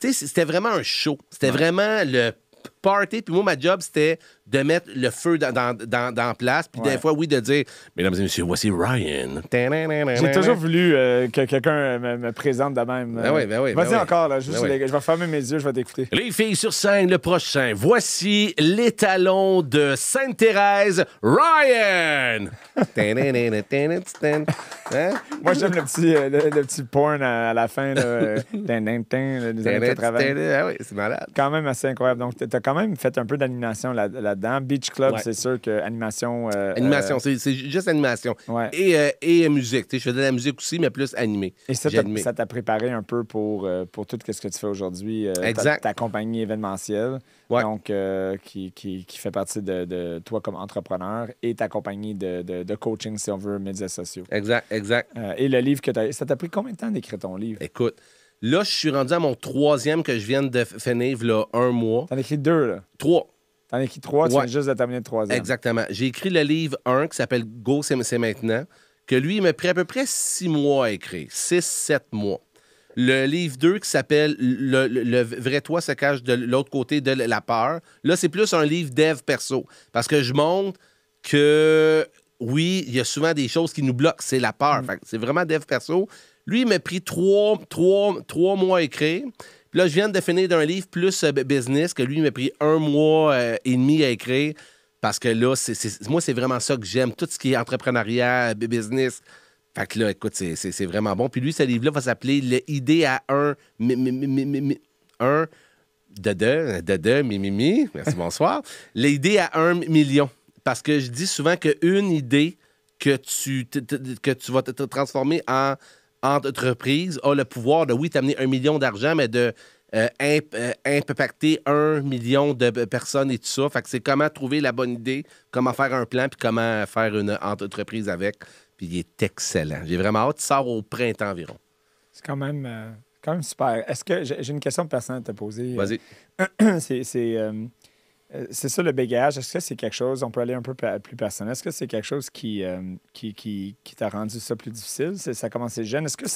Tu sais, c'était vraiment un show. C'était vraiment le party. Puis moi, ma job, c'était de mettre le feu dans, dans, dans, place, puis des fois, oui, de dire Mesdames et messieurs, voici Ryan. J'ai toujours voulu euh, que quelqu'un me, présente de même. ben, ben Vas-y ben encore, là, ben je vais fermer mes yeux, je vais t'écouter. Les filles sur scène, le prochain. Voici l'étalon de Sainte-Thérèse, Ryan. Hein? Moi, j'aime le petit, euh, le, petit porn à, la fin, là, euh, les années de Ah oui, c'est malade. Quand même assez incroyable. Donc, t'as quand même fait un peu d'animation là-dedans. là là dedans Beach Club, c'est sûr que animation. Euh, euh, animation, c'est juste animation. Et, euh, musique. Je faisais de la musique aussi, mais plus animée. Et ça t'a préparé un peu pour, pour tout ce que tu fais aujourd'hui. exact. Ta, compagnie événementielle. Donc, qui, qui, fait partie de, toi comme entrepreneur et ta compagnie de, coaching, si on veut, médias sociaux. Exact, exact. et le livre que tu as. Ça t'a pris combien de temps d'écrire ton livre? Écoute. Là, je suis rendu à mon troisième que je viens de finir, là, un mois. T'en as écrit deux, là? Trois. En équipe trois, tu viens juste de terminer le troisième. Exactement. J'ai écrit le livre 1 qui s'appelle Go, c'est maintenant, que lui, il m'a pris à peu près six mois à écrire, six, sept mois. Le livre 2 qui s'appelle le, vrai toi se cache de l'autre côté de la peur. Là, c'est plus un livre dev perso. Parce que je montre que oui, il y a souvent des choses qui nous bloquent. C'est la peur. Mm. C'est vraiment dev perso. Lui, il m'a pris 3 trois mois à écrire là, je viens de finir d'un livre plus euh, business que lui m'a pris un mois euh, et demi à écrire parce que là, moi, c'est vraiment ça que j'aime, tout ce qui est entrepreneuriat, business. Fait que là, écoute, c'est vraiment bon. Puis lui, ce livre-là va s'appeler L'idée à un, un, de merci, bonsoir. L'idée à un million. Parce que je dis souvent qu'une idée que tu, que tu vas te transformer en entreprise a le pouvoir de, oui, t'amener un million d'argent, mais de euh, euh, impacter un million de personnes et tout ça. Fait que c'est comment trouver la bonne idée, comment faire un plan, puis comment faire une entreprise avec. Puis il est excellent. J'ai vraiment hâte. Il sort au printemps environ. C'est quand même, euh, quand même super. Est-ce que j'ai une question personnelle à te poser? Vas-y. c'est euh, c'est ça le bégayage. Est-ce que c'est quelque chose, on peut aller un peu plus personnel, est-ce que c'est quelque chose qui, euh, qui, t'a rendu ça plus difficile? Ça a commencé jeune. Est-ce que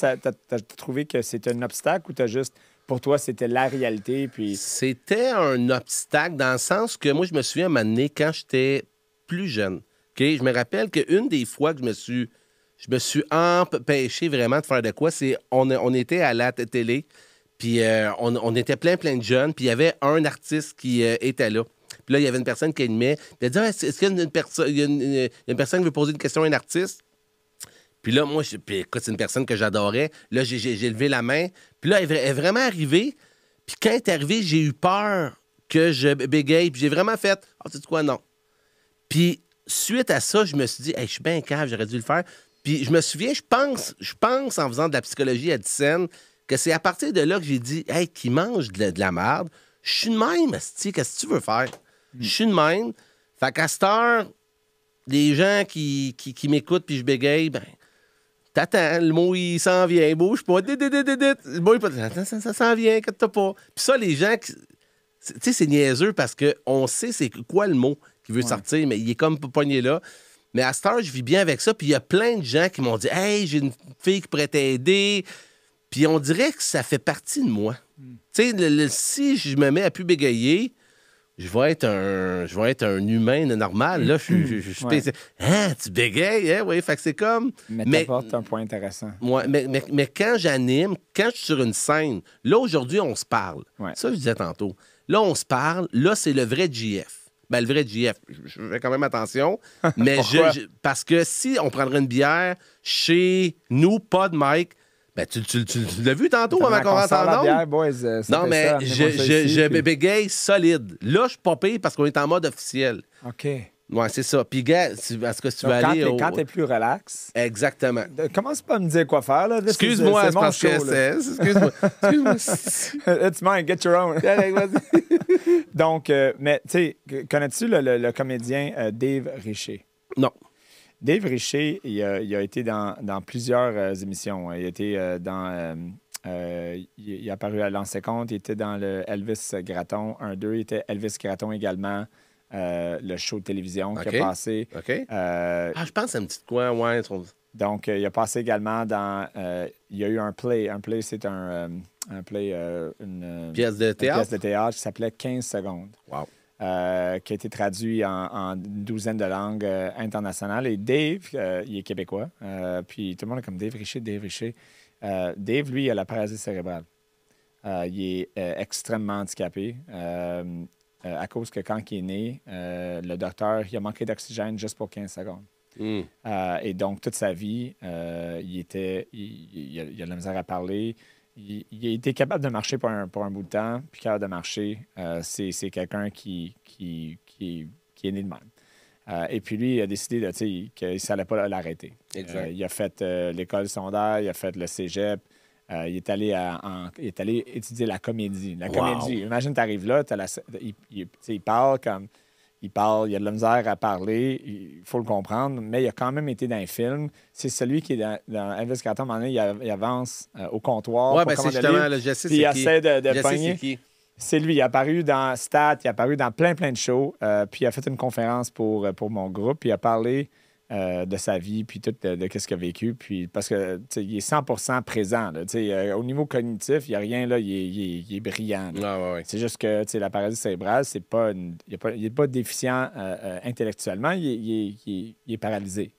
tu trouvé que c'était un obstacle ou tu as juste, pour toi, c'était la réalité? Puis... C'était un obstacle dans le sens que moi, je me souviens amené quand j'étais plus jeune, je me rappelle qu'une des fois que je me suis, je me suis empêché vraiment de faire de quoi, c'est on, on était à la télé, puis euh, on, était plein, plein de jeunes, puis il y avait un artiste qui était là. Puis là, il y avait une personne qui aimait. elle dit ah, Est-ce qu'il y a une, personne qui veut poser une question à un artiste Puis là, moi, je, puis, écoute, c'est une personne que j'adorais. Là, j'ai levé la main. Puis là, elle, est vraiment arrivée. Puis quand elle est arrivée, j'ai eu peur que je bégaye. Puis j'ai vraiment fait Ah, tu sais quoi, non. Puis suite à ça, je me suis dit Je suis bien cave, j'aurais dû le faire. Puis je me souviens, je pense, je pense en faisant de la psychologie à scènes, que c'est à partir de là que j'ai dit Hey, qui mange de la, de merde, je suis de même, qu'est-ce que tu veux faire? Je suis de même. Fait qu'à cette heure, les gens qui, qui, m'écoutent puis je bégaye, ben, t'attends, le mot il s'en vient, bouge pas, dit, dit, dit, mot, il... ça, ça s'en vient, que t'as pas. Puis ça, les gens, qui... tu sais, c'est niaiseux parce qu'on sait c'est quoi le mot qui veut sortir, mais il est comme pogné là. Mais à cette heure, je vis bien avec ça. Puis il y a plein de gens qui m'ont dit Hey, j'ai une fille qui pourrait t'aider. Puis on dirait que ça fait partie de moi. Hmm. Tu sais, si je me mets à plus bégayer, je vais être un je vais être un humain normal là je, je, hein, tu bégayes hein oui fait que c'est comme mais, un point intéressant mais, quand j'anime quand je suis sur une scène là aujourd'hui on se parle ça je disais tantôt là on se parle là c'est le vrai GF ben, le vrai GF je fais quand même attention mais parce que si on prendrait une bière chez nous pas de Mike ben, tu, tu, tu, tu l'as vu tantôt avant qu'on rentre en euh, Non, mais je, bébé gay solide. Là, je suis pas pire parce qu'on est en mode officiel. OK. Ouais, c'est ça. Puis, gars, est-ce que tu veux aller. Au... Quand t'es plus relax. Exactement. commence pas à me dire quoi faire, là. Excuse-moi, euh, c'est parce show, que c'est. Excuse-moi. excuse It's mine, get your own. Donc, euh, mais, tu sais, connais-tu le, le, comédien Dave Richer? Non. Dave Richer, il a, été dans, plusieurs euh, émissions. Il a été euh, dans. Euh, il, a apparu à l'an Compte, il était dans le Elvis Graton 1-2, il était Elvis Graton également. le show de télévision qui a passé. ah, je pense à un petit coin, ouais. Donc, il a passé également dans. il y a eu un play. Un play, c'est un, play, une, pièce de théâtre. pièce de théâtre qui s'appelait 15 secondes. Wow. Euh, qui a été traduit en, une douzaine de langues euh, internationales. Et Dave, euh, il est québécois. puis tout le monde est comme Dave Richer, Dave Richer. Dave, lui, a la paralysie cérébrale. il est extrêmement handicapé. à cause que quand il est né, le docteur, il a manqué d'oxygène juste pour 15 secondes. Hmm. et donc, toute sa vie, il était, a, il, a, de la misère à parler il, était capable de marcher pour un, pour un bout de temps, puis capable de marcher. Euh, c'est, quelqu'un qui, qui, qui, est né de même. Euh, et puis lui, il a décidé de, qu'il ne s'allait pas l'arrêter. Euh, il a fait l'école secondaire, il a fait le cégep, il, est allé à, il est allé étudier la comédie. La comédie. Imagine, tu arrives là, t'as la, il, il, parle comme il parle, il a de la misère à parler, il faut le comprendre, mais il a quand même été dans un film. C'est celui qui est dans, dans Investigateur, il, avance euh, au comptoir. Oui, ben, c'est le Puis il essaie de, C'est lui. Il a apparu dans Stat, il a apparu dans plein, plein de shows. Euh, puis il a fait une conférence pour, euh, pour mon groupe, puis il a parlé euh, de sa vie, puis tout euh, de, quest ce qu'il a vécu. Puis, parce que est 100 présent. Euh, au niveau cognitif, il n'y a rien là, il est, brillant. Ah, c'est juste que la paralysie cérébrale, c'est pas il n'est pas, déficient intellectuellement, il, est, paralysé.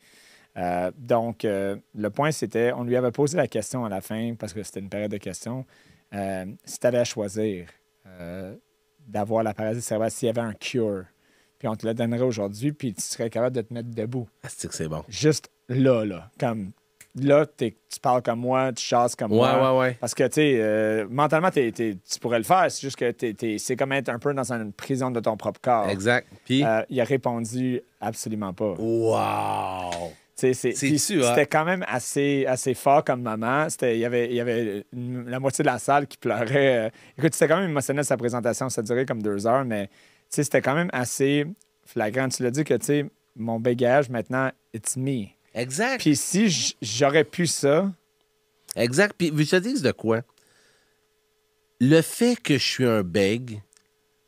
donc, le point, c'était, on lui avait posé la question à la fin, parce que c'était une période de questions, si tu à choisir d'avoir la paralysie cérébrale, s'il y avait un cure puis on te la donnerait aujourd'hui, puis tu serais capable de te mettre debout. Ah, c'est que c'est bon. Juste là, là. Comme là, tu parles comme moi, tu chasses comme moi. Ouais, ouais. Parce que, tu sais, euh, mentalement, tu pourrais le faire. C'est juste que c'est comme être un peu dans une prison de ton propre corps. Exact. Puis. Euh, il a répondu absolument pas. Wow! Hein? C'était quand même assez, assez fort comme moment. Il y avait, y avait la moitié de la salle qui pleurait. Euh, écoute, c'était quand même émotionnel sa présentation. Ça durait comme deux heures, mais sais, c'était quand même assez flagrant. Tu l'as dit que, tu sais, mon bagage, maintenant, it's me. Exact. Puis si j'aurais pu ça. Exact. Puis vous te dis de quoi? Le fait que je suis un bègue,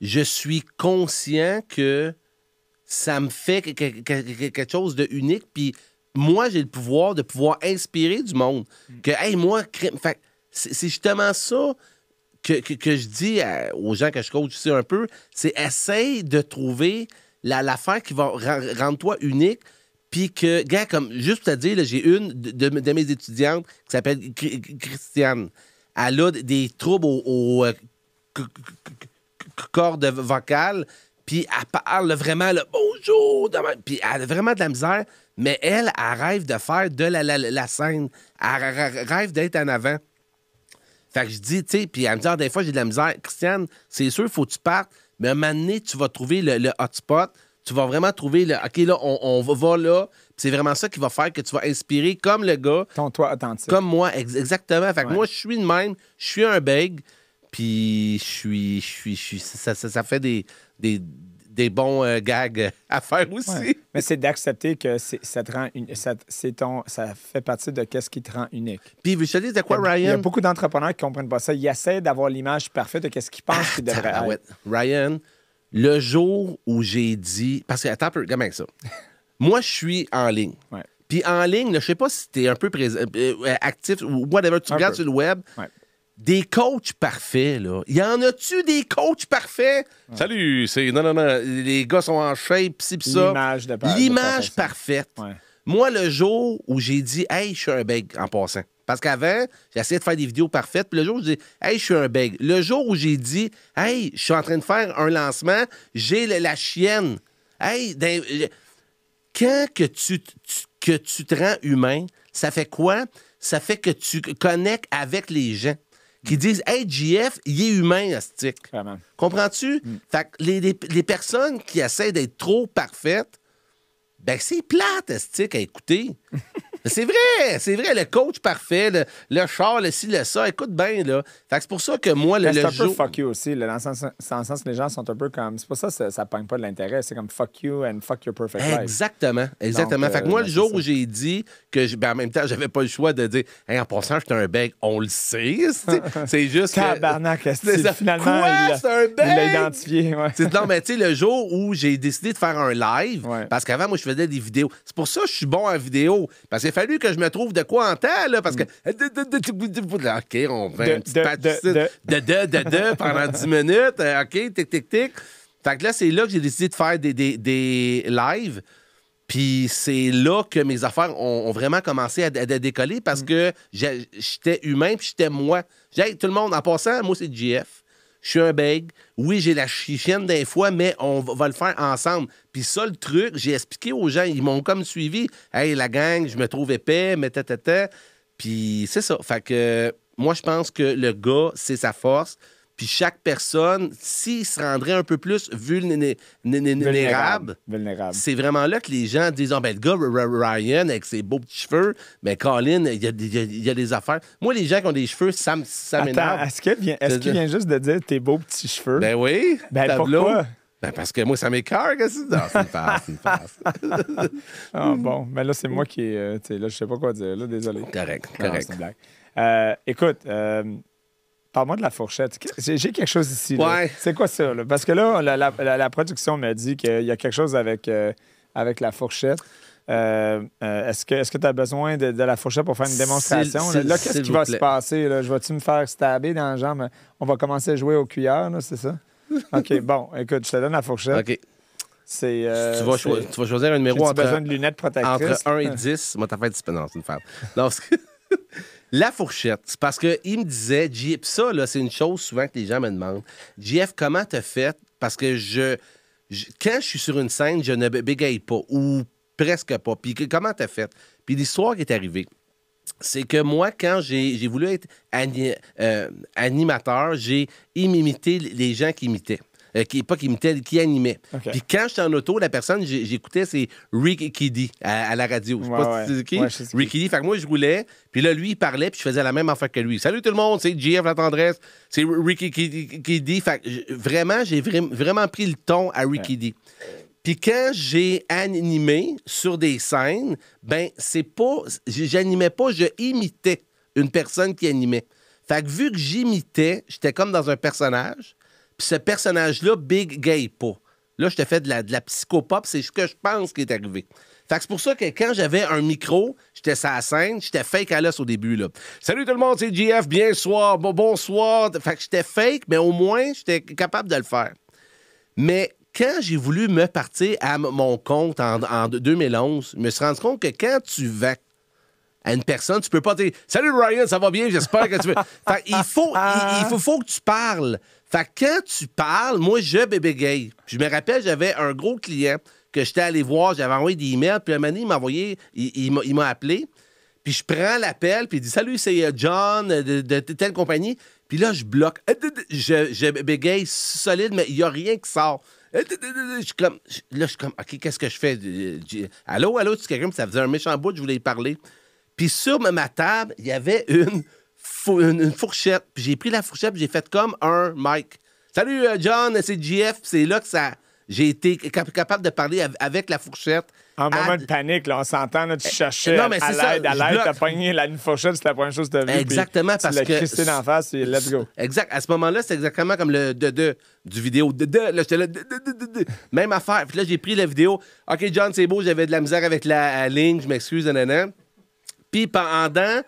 je suis conscient que ça me fait quelque chose de unique. Puis moi, j'ai le pouvoir de pouvoir inspirer du monde. Mm. Que, hey, moi, c'est justement ça que, que, je dis aux gens que je coach ici un peu, c'est essaye de trouver l'affaire qui va rendre toi unique. Puis que, gars, comme juste pour te dire, j'ai une de, mes étudiantes qui s'appelle Christiane. Elle a des troubles au, euh, corps cordes vocales. Puis elle parle vraiment le bonjour. Puis elle a vraiment de la misère. Mais elle, elle rêve de faire de la, la scène. Elle rêve d'être en avant. Fait que je dis, tu sais, puis elle me dit, ah, des fois, j'ai de la misère. Christiane, c'est sûr, il faut que tu partes, mais à un moment donné, tu vas trouver le, hot hotspot. Tu vas vraiment trouver le OK, là, on, on va là. C'est vraiment ça qui va faire que tu vas inspirer comme le gars. Ton toi authentique. Comme moi, exactement. Fait que moi, je suis de même. Je suis un beg, Puis je suis. Je suis, ça, ça, ça, fait des, des des bons euh, gags euh, à faire aussi. Mais c'est d'accepter que ça te rend une, ça, fait partie de qu'est-ce qui te rend unique. Puis vous savez de quoi, Ryan? Il y a beaucoup d'entrepreneurs qui ne comprennent pas ça. Ils essaient d'avoir l'image parfaite de qu'est-ce qu'ils pensent qu'ils devraient ah, ah, Ryan, le jour où j'ai dit... Parce que, attends un peu, regarde ça. Moi, je suis en ligne. Puis en ligne, je ne sais pas si tu es un peu euh, actif ou whatever, tu regardes sur le web des coachs parfaits, là. Y en a-tu des coachs parfaits? Salut, c'est. Non, non, non. Les gars sont en shape, pis ça. L'image parfaite. Moi, le jour où j'ai dit, hey, je suis un beg en passant. Parce qu'avant, j'essayais de faire des vidéos parfaites. Puis le jour où j'ai dit, hey, je suis un beg. Le jour où j'ai dit, hey, je suis en train de faire un lancement, j'ai la chienne. Hey, quand que tu, que tu te rends humain, ça fait quoi? Ça fait que tu connectes avec les gens qui mm. disent Hey, JF, il est humain, Astic. Comprends-tu? Mm. Fait que les, personnes qui essaient d'être trop parfaites, ben c'est plate, Astic, à écouter. c'est vrai, c'est vrai, le coach parfait, le, char, le ci, le ça, écoute bien, là. Fait que c'est pour ça que moi, le, ben, C'est un peu fuck you aussi, le sens, les gens sont un peu comme... C'est pour ça que ça, ne pogne pas de l'intérêt, c'est comme fuck you and fuck your perfect Exactement, exactement. fait que moi, euh, le ben, jour où j'ai dit que ben, en même temps, j'avais pas le choix de dire hey, en passant, suis un bec, on le sait. c'est juste. Tabarnak, que... c'est ça. finalement. c'est un bec. Il l'a identifié. Ouais. Non, mais tu sais, le jour où j'ai décidé de faire un live, parce qu'avant, moi, je faisais des vidéos. C'est pour ça que je suis bon en vidéo. Parce qu'il a fallu que je me trouve de quoi en temps, là, parce que. Mm. OK, on fait un petit de, de, de, de, de, pendant 10 minutes. Euh, OK, tic, tic, tic. Fait que là, c'est là que j'ai décidé de faire des, des, des lives. Puis c'est là que mes affaires ont, vraiment commencé à, décoller parce mm. que j'étais humain puis j'étais moi. J'ai tout le monde, en passant, moi c'est GF. Je suis un beg. Oui, j'ai la chienne des fois, mais on va, le faire ensemble. Puis ça, le truc, j'ai expliqué aux gens, ils m'ont comme suivi. Hey, la gang, je me trouve épais, mais ta, Puis c'est ça. Fait que moi, je pense que le gars, c'est sa force. Puis chaque personne, s'il se rendrait un peu plus vulnérable, c'est vraiment là que les gens disent ah, ben, le gars, Ryan, avec ses beaux petits cheveux, mais ben, Colin, il y, a, des affaires. Moi, les gens qui ont des cheveux, ça, ça Est-ce qu'il vient, juste de dire tes beaux petits cheveux? Ben oui. Ben pourquoi? Ben parce que moi, ça m'écarte que c'est. ah bon, ben là, c'est moi qui. Euh, tu sais, là, je sais pas quoi dire, là, désolé. Correct, correct. Euh, écoute, euh, Parle-moi de la fourchette. J'ai quelque chose ici. C'est quoi ça? Parce que là, la, production m'a dit qu'il y a quelque chose avec, euh, avec la fourchette. Euh, euh, est-ce que tu as besoin de, la fourchette pour faire une démonstration? Là, qu'est-ce qui va se passer? Je vais-tu me faire stabber dans la jambe? On va commencer à jouer au cuillère, c'est ça? OK, bon, écoute, je te donne la fourchette. OK. tu, vas tu, vas choisir un numéro entre, besoin de lunettes entre 1 et 10. Moi, t'as fait de une femme. Lorsque... La fourchette, c'est parce qu'il me disait, Jeff, ça, c'est une chose souvent que les gens me demandent. Jeff, comment t'as fait? Parce que je, Quand je suis sur une scène, je ne bégaye pas ou presque pas. Puis comment t'as fait? Puis l'histoire qui est arrivée, c'est que moi, quand j'ai voulu être euh, animateur, j'ai imité les gens qui imitaient. Euh, qui, pas qui animait. Puis quand j'étais en auto, la personne, j'écoutais, c'est Rick Kiddy à, la radio. Je sais pas si qui. Kiddy. Fait que moi, je roulais, puis là, lui, il parlait, puis je faisais la même affaire que lui. Salut tout le monde, c'est GF La Tendresse, c'est Rick Kiddy. Fait que vraiment, j'ai vraiment pris le ton à Rick Kiddy. Puis quand j'ai animé sur des scènes, ben c'est pas j'animais pas, je imitais une personne qui animait. Fait que vu que j'imitais, j'étais comme dans un personnage ce personnage-là, Big Gay pas. Là, je te fais de la, de psychopop, c'est ce que je pense qui est arrivé. Fait que c'est pour ça que quand j'avais un micro, j'étais à scène, j'étais fake à l'os au début, là. Salut tout le monde, c'est GF, bien soir, bonsoir. Fait que j'étais fake, mais au moins, j'étais capable de le faire. Mais quand j'ai voulu me partir à mon compte en, 2011, je me suis rendu compte que quand tu vas à une personne, tu peux pas dire Salut Ryan, ça va bien, j'espère que tu veux. il, faut, il, faut, que tu parles. Fait quand tu parles, moi, je gay Je me rappelle, j'avais un gros client que j'étais allé voir, j'avais envoyé des emails, puis un moment il m'a envoyé, il, m'a appelé, puis je prends l'appel, puis il dit Salut, c'est euh, John euh, de, telle compagnie. Puis là, je bloque. Eh, je, je bégaye solide, mais il n'y a rien qui sort. Eh, je suis comme, là, je suis comme, OK, qu'est-ce que je fais? Euh, allô, allô, tu quelqu'un? Ça faisait un méchant bout, je voulais parler. Puis sur ma table, il y avait une, fourchette. Puis j'ai pris la fourchette, j'ai fait comme un mic. Salut euh, John, c'est GF, C'est là que ça j'ai été capable de parler avec la fourchette. En ah, moment de panique, là, on s'entend, tu eh, cherchais à l'aide, à l'aide, t'as pogné la, fourchette, c'est la première chose que t'as vu. Exactement, parce tu que. Tu l'as face et let's go. Exact. À ce moment-là, c'est exactement comme le de, de du vidéo. De, de, là, même affaire. Puis là, j'ai pris la vidéo. OK, John, c'est beau, j'avais de la misère avec la, ligne, je m'excuse, nanana. Puis pendant,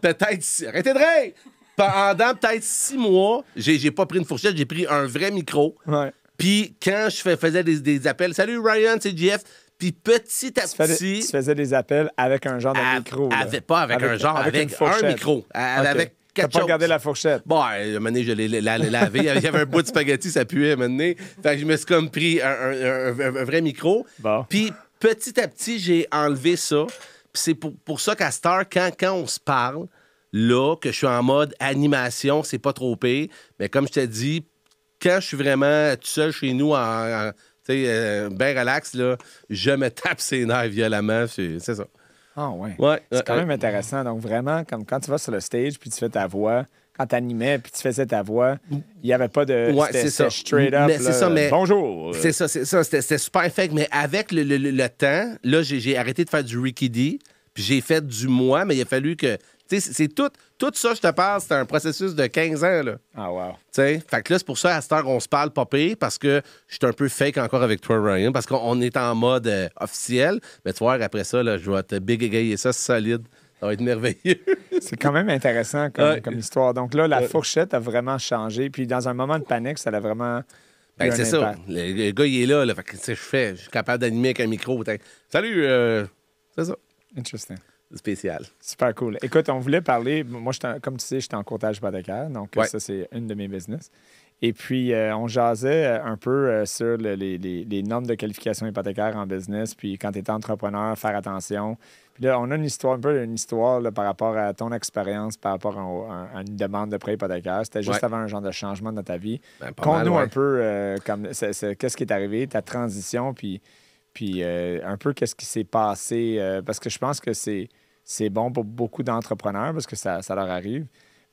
peut-être. Arrêtez de Pendant peut-être six mois, j'ai, j'ai pas pris une fourchette, j'ai pris un vrai micro. Ouais. Puis quand je faisais des, des appels, salut Ryan, c'est Jeff », Puis petit à petit. tu faisais des appels avec un genre de micro. pas avec, un genre, avec, un micro. avec quatre Avec T'as pas regardé la fourchette. Bon, à euh, un moment donné, je l'ai lavé. Il y avait un bout de spaghetti, ça puait à un moment donné. Fait que je me suis comme pris un, vrai micro. Bon. Puis petit à petit, j'ai enlevé ça c'est pour, ça qu'à Star, quand, quand on se parle, là, que je suis en mode animation, c'est pas trop pire. Mais comme je t'ai dit, quand je suis vraiment tout seul chez nous, en, euh, ben relax, là, je me tape ses nerfs violemment. C'est ça. Ah, ouais. c'est quand même intéressant. Donc, vraiment, comme quand tu vas sur le stage puis tu fais ta voix, quand t'animais puis tu faisais ta voix, il n'y avait pas de. Straight up. Bonjour. C'est ça, c'est ça. C'était super fake, mais avec le, temps, là, j'ai arrêté de faire du Ricky D, puis j'ai fait du moi, mais il a fallu que. Tu sais, c'est tout. Tout ça, je te parle, c'est un processus de 15 ans, là. Ah, wow. Tu fait que là, c'est pour ça, à cette heure, on se parle pas parce que je suis un peu fake encore avec toi, Ryan, parce qu'on est en mode euh, officiel. Mais tu vois, après ça, là, je vais te big et ça solide. Ça va être merveilleux. c'est quand même intéressant comme, histoire. Donc là, la fourchette a vraiment changé. Puis dans un moment de panique, ça l'a vraiment. Ben, c'est ça. Le, gars, il est là. fait que, je fais, je suis capable d'animer avec un micro. Salut! Euh, c'est ça. Interesting spécial. Super cool. Écoute, on voulait parler. Moi, comme tu sais, j'étais en courtage pas donc euh, ça, c'est une de mes business. Et puis, euh, on jasait euh, un peu euh, sur les, normes de qualification hypothécaire en business, puis quand tu es entrepreneur, faire attention. Puis là, on a une histoire, un peu une histoire par rapport à ton expérience, par rapport à, une demande de prêt hypothécaire. C'était juste avant un genre de changement dans ta vie. Ben, nous un peu qu'est-ce qui est arrivé, ta transition, puis, un peu qu'est-ce qui s'est passé. parce que je pense que c'est bon pour beaucoup d'entrepreneurs parce que ça leur arrive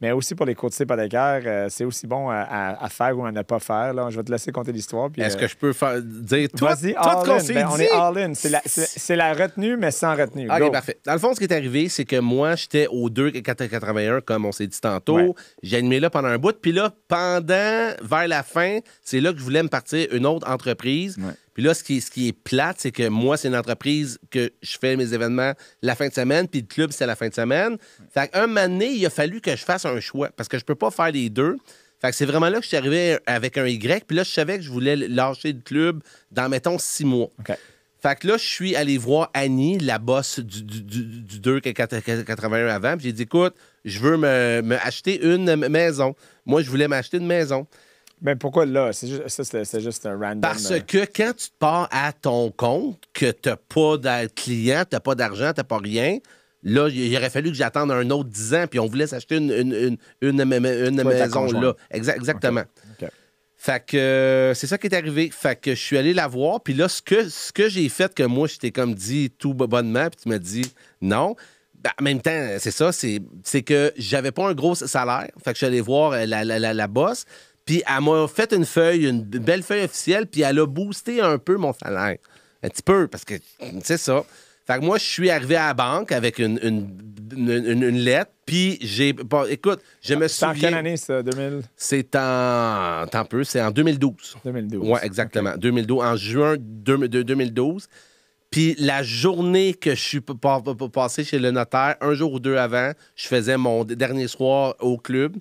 mais aussi pour les courtiers hypothécaires, euh, guerre c'est aussi bon à, faire ou à ne pas faire. Là. Je vais te laisser compter l'histoire. Est-ce euh, que je peux faire, dire toi, toi on, ben, on est all-in. C'est la, retenue, mais sans retenue. OK, parfait. Dans le fond, ce qui est arrivé, c'est que moi, j'étais au 2,81 comme on s'est dit tantôt. J'ai animé là pendant un bout. Puis là, pendant, vers la fin, c'est là que je voulais me partir une autre entreprise. Puis là, ce qui, est plate, c'est que moi, c'est une entreprise que je fais mes événements la fin de semaine, puis le club, c'est la fin de semaine. Fait qu'un moment donné, il a fallu que je fasse un choix parce que je peux pas faire les deux. Fait que c'est vraiment là que je suis arrivé avec un Y. Puis là, je savais que je voulais lâcher le club dans, mettons, six mois. Fait que là, je suis allé voir Annie, la boss du, du, du, du 2 avant. Puis j'ai dit, écoute, je veux me, me acheter une maison. Moi, je voulais m'acheter une maison. Mais ben, pourquoi là? C'est juste, ça, c'est, juste un random. Parce euh, que quand tu pars à ton compte, que tu n'as pas de client, tu n'as pas d'argent, tu n'as pas rien, là, il aurait fallu que j'attende un autre 10 ans, puis on voulait s'acheter une, une, une, une maison là. exactement. Fait que euh, c'est ça qui est arrivé. Fait que je suis allé la voir, puis là, ce que, j'ai fait, que moi, j'étais comme dit tout bonnement, puis tu m'as dit non. Ben, en même temps, c'est ça, c'est, c'est que j'avais pas un gros salaire. Fait que je suis allé voir euh, la, la, la, la bosse. Puis elle m'a fait une feuille, une belle feuille officielle, puis elle a boosté un peu mon salaire. Un petit peu, parce que, c'est ça. Fait que moi, je suis arrivé à la banque avec une, lettre, puis j'ai. écoute, je me souviens. C'est en quelle année, ça, 2000? C'est en. Tant peu, c'est en 2012. 2012. Ouais, exactement. 2012, en juin 2012. Puis la journée que je suis passé chez le notaire, un jour ou deux avant, je faisais mon dernier soir au club.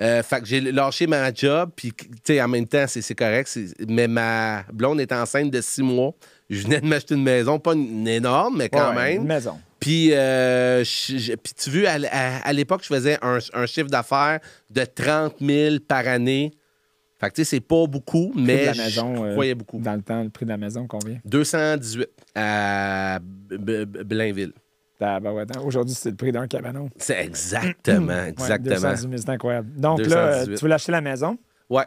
Euh, fait que j'ai lâché ma job, puis en même temps, c'est correct. Mais ma blonde est enceinte de six mois. Je venais de m'acheter une maison, pas une énorme, mais quand même. Une maison. Euh, puis, tu veux, à, l'époque, je faisais un, chiffre d'affaires de 30 000 par année. Fait que, tu sais, c'est pas beaucoup, mais de euh, beaucoup. Dans le temps, le prix de la maison, combien? 218 à Blainville. Hein. Aujourd'hui, c'est le prix d'un cabanon. C'est exactement, exactement. c'est incroyable. Donc là, euh, tu veux acheter la maison. Ouais.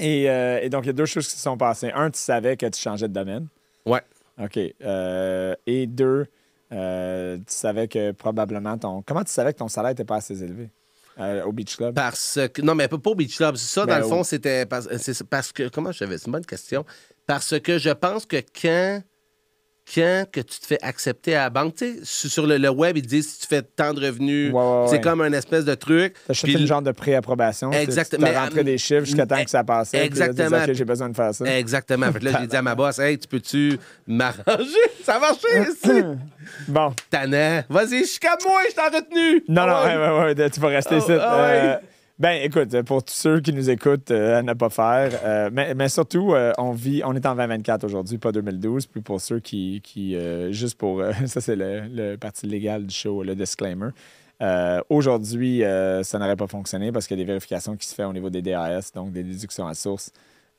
Euh, et, donc, il y a deux choses qui se sont passées. Un, tu savais que tu changeais de domaine. Ouais. OK. Euh, et deux, tu savais que probablement ton. Comment tu savais que ton salaire n'était pas assez élevé? au Beach Club? Parce que. Non, mais pas au Beach Club. Ça, dans ben le fond, c'était. Parce... que. Comment je savais? C'est une bonne question. Parce que je pense que quand quand que tu te fais accepter à la banque, tu sais, sur le, web, ils disent si tu fais tant de revenus, c'est comme un espèce de truc. C'est une genre de pré-approbation. Exactement. Tu rentré des chiffres jusqu'à temps que ça passait. Exactement. j'ai besoin de faire ça. Exactement. là, j'ai dit à ma boss, hey, tu peux-tu m'arranger? Ça marché ici. bon. Tanan. Vas-y, je suis comme moi, je t'en retenu. Non, non, ah ouais, tu vas rester ici. Ah euh, ben, écoute, pour tous ceux qui nous écoutent, euh, à ne pas faire. Euh, mais, mais, surtout, euh, on vit, on est en 2024 aujourd'hui, pas 2012. Puis pour ceux qui, qui juste pour, ça c'est le, le, parti légal du show, le disclaimer. aujourd'hui, ça n'aurait pas fonctionné parce qu'il y a des vérifications qui se font au niveau des DAS, donc des déductions à source.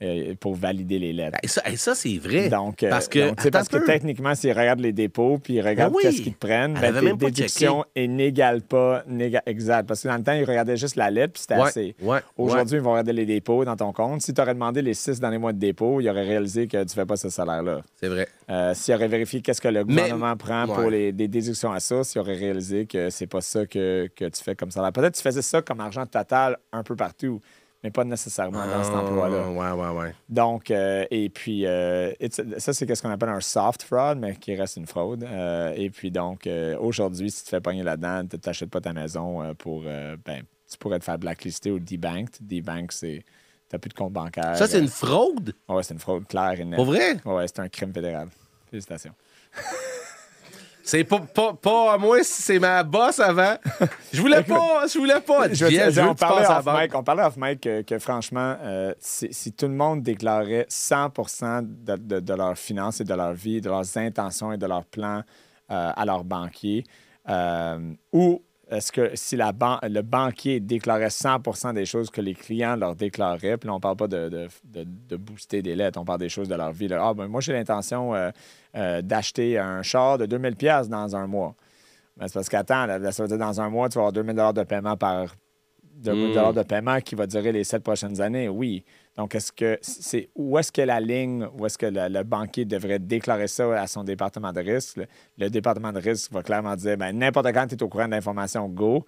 Euh, pour valider les lettres. Et ben, ça, c'est vrai. Donc, euh, parce que, parce que techniquement, s'ils regardent les dépôts puis ils regardent ben ce qu'ils prennent, ben, tes déductions n'égalent pas exact. Parce que dans le temps, ils regardaient juste la lettre puis c'était assez. Aujourd'hui, ils vont regarder les dépôts dans ton compte. Si tu aurais demandé les six derniers mois de dépôt, ils auraient réalisé que tu ne fais pas ce salaire-là. C'est vrai. Euh, s'ils auraient vérifié qu'est-ce que le gouvernement prend pour les, des déductions à source, ils auraient réalisé que c'est pas ça que, que tu fais comme salaire. Peut-être que tu faisais ça comme argent total un peu partout mais pas nécessairement dans cet ah, emploi-là. Ouais, ouais, ouais. Donc, euh, et puis, euh, ça, c'est ce qu'on appelle un soft fraud, mais qui reste une fraude. Euh, et puis, donc, aujourd'hui, si tu te fais pogner là-dedans, tu n'achètes pas ta maison pour. ben, tu pourrais te faire blacklister ou debanked. Debanked, c'est. Tu n'as plus de compte bancaire. Ça, c'est une fraude? Oui, c'est une fraude claire et nette. Pour vrai? Oui, c'est un crime fédéral. Félicitations. C'est pas, à moi, c'est ma boss avant. Je voulais pas, je voulais pas. Je veux on, parlait off mic on parlait Mike que, franchement, euh, si, tout le monde déclarait 100 de, de, de leurs finances et de leur vie, de leurs intentions et de leurs plans euh, à leur banquier euh, ou est-ce que si la le banquier déclarait 100 des choses que les clients leur déclaraient, puis là, on ne parle pas de, booster des lettres, on parle des choses de leur vie. ah, ben, moi, j'ai l'intention euh, euh, d'acheter un char de 2000 pièces dans un mois. Ben, c'est parce qu'attends, ça veut dire dans un mois, tu vas avoir 2000 de paiement par, de, hmm. de paiement qui va durer les sept prochaines années. Oui, donc, est-ce que c'est où est-ce que la ligne, où est-ce que le, banquier devrait déclarer ça à son département de risque? Le, département de risque va clairement dire ben, n'importe quand tu es au courant de l'information, go.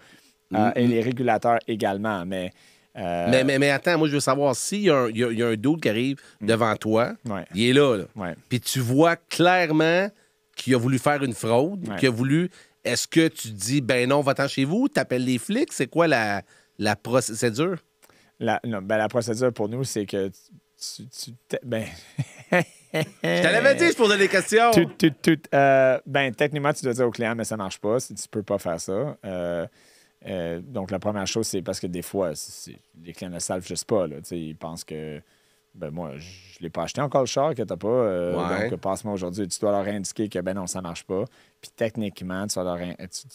Euh, mm-hmm. et les régulateurs également. Euh, mais, mais, mais, attends, moi je veux savoir s'il y, a un doute qui arrive mm. devant toi, il est là. Puis tu vois clairement qu'il a voulu faire une fraude, qu'il a voulu. Est-ce que tu dis ben non, va-t'en chez vous, t'appelles les flics? C'est quoi la procédure? La, ben, la procédure pour nous, c'est que tu. tu ben... Je t'avais dit, je posais des questions. Tout, euh, ben, techniquement, tu dois dire au client, mais ça marche pas, si tu peux pas faire ça. Euh, euh, donc, la première chose, c'est parce que des fois, les clients ne savent juste pas. ils pensent que, ben moi, je ne l'ai pas acheté encore le char que tu n'as pas. Donc, passe-moi aujourd'hui. Tu dois leur indiquer que, ben non, ça marche pas. Puis, techniquement, tu dois,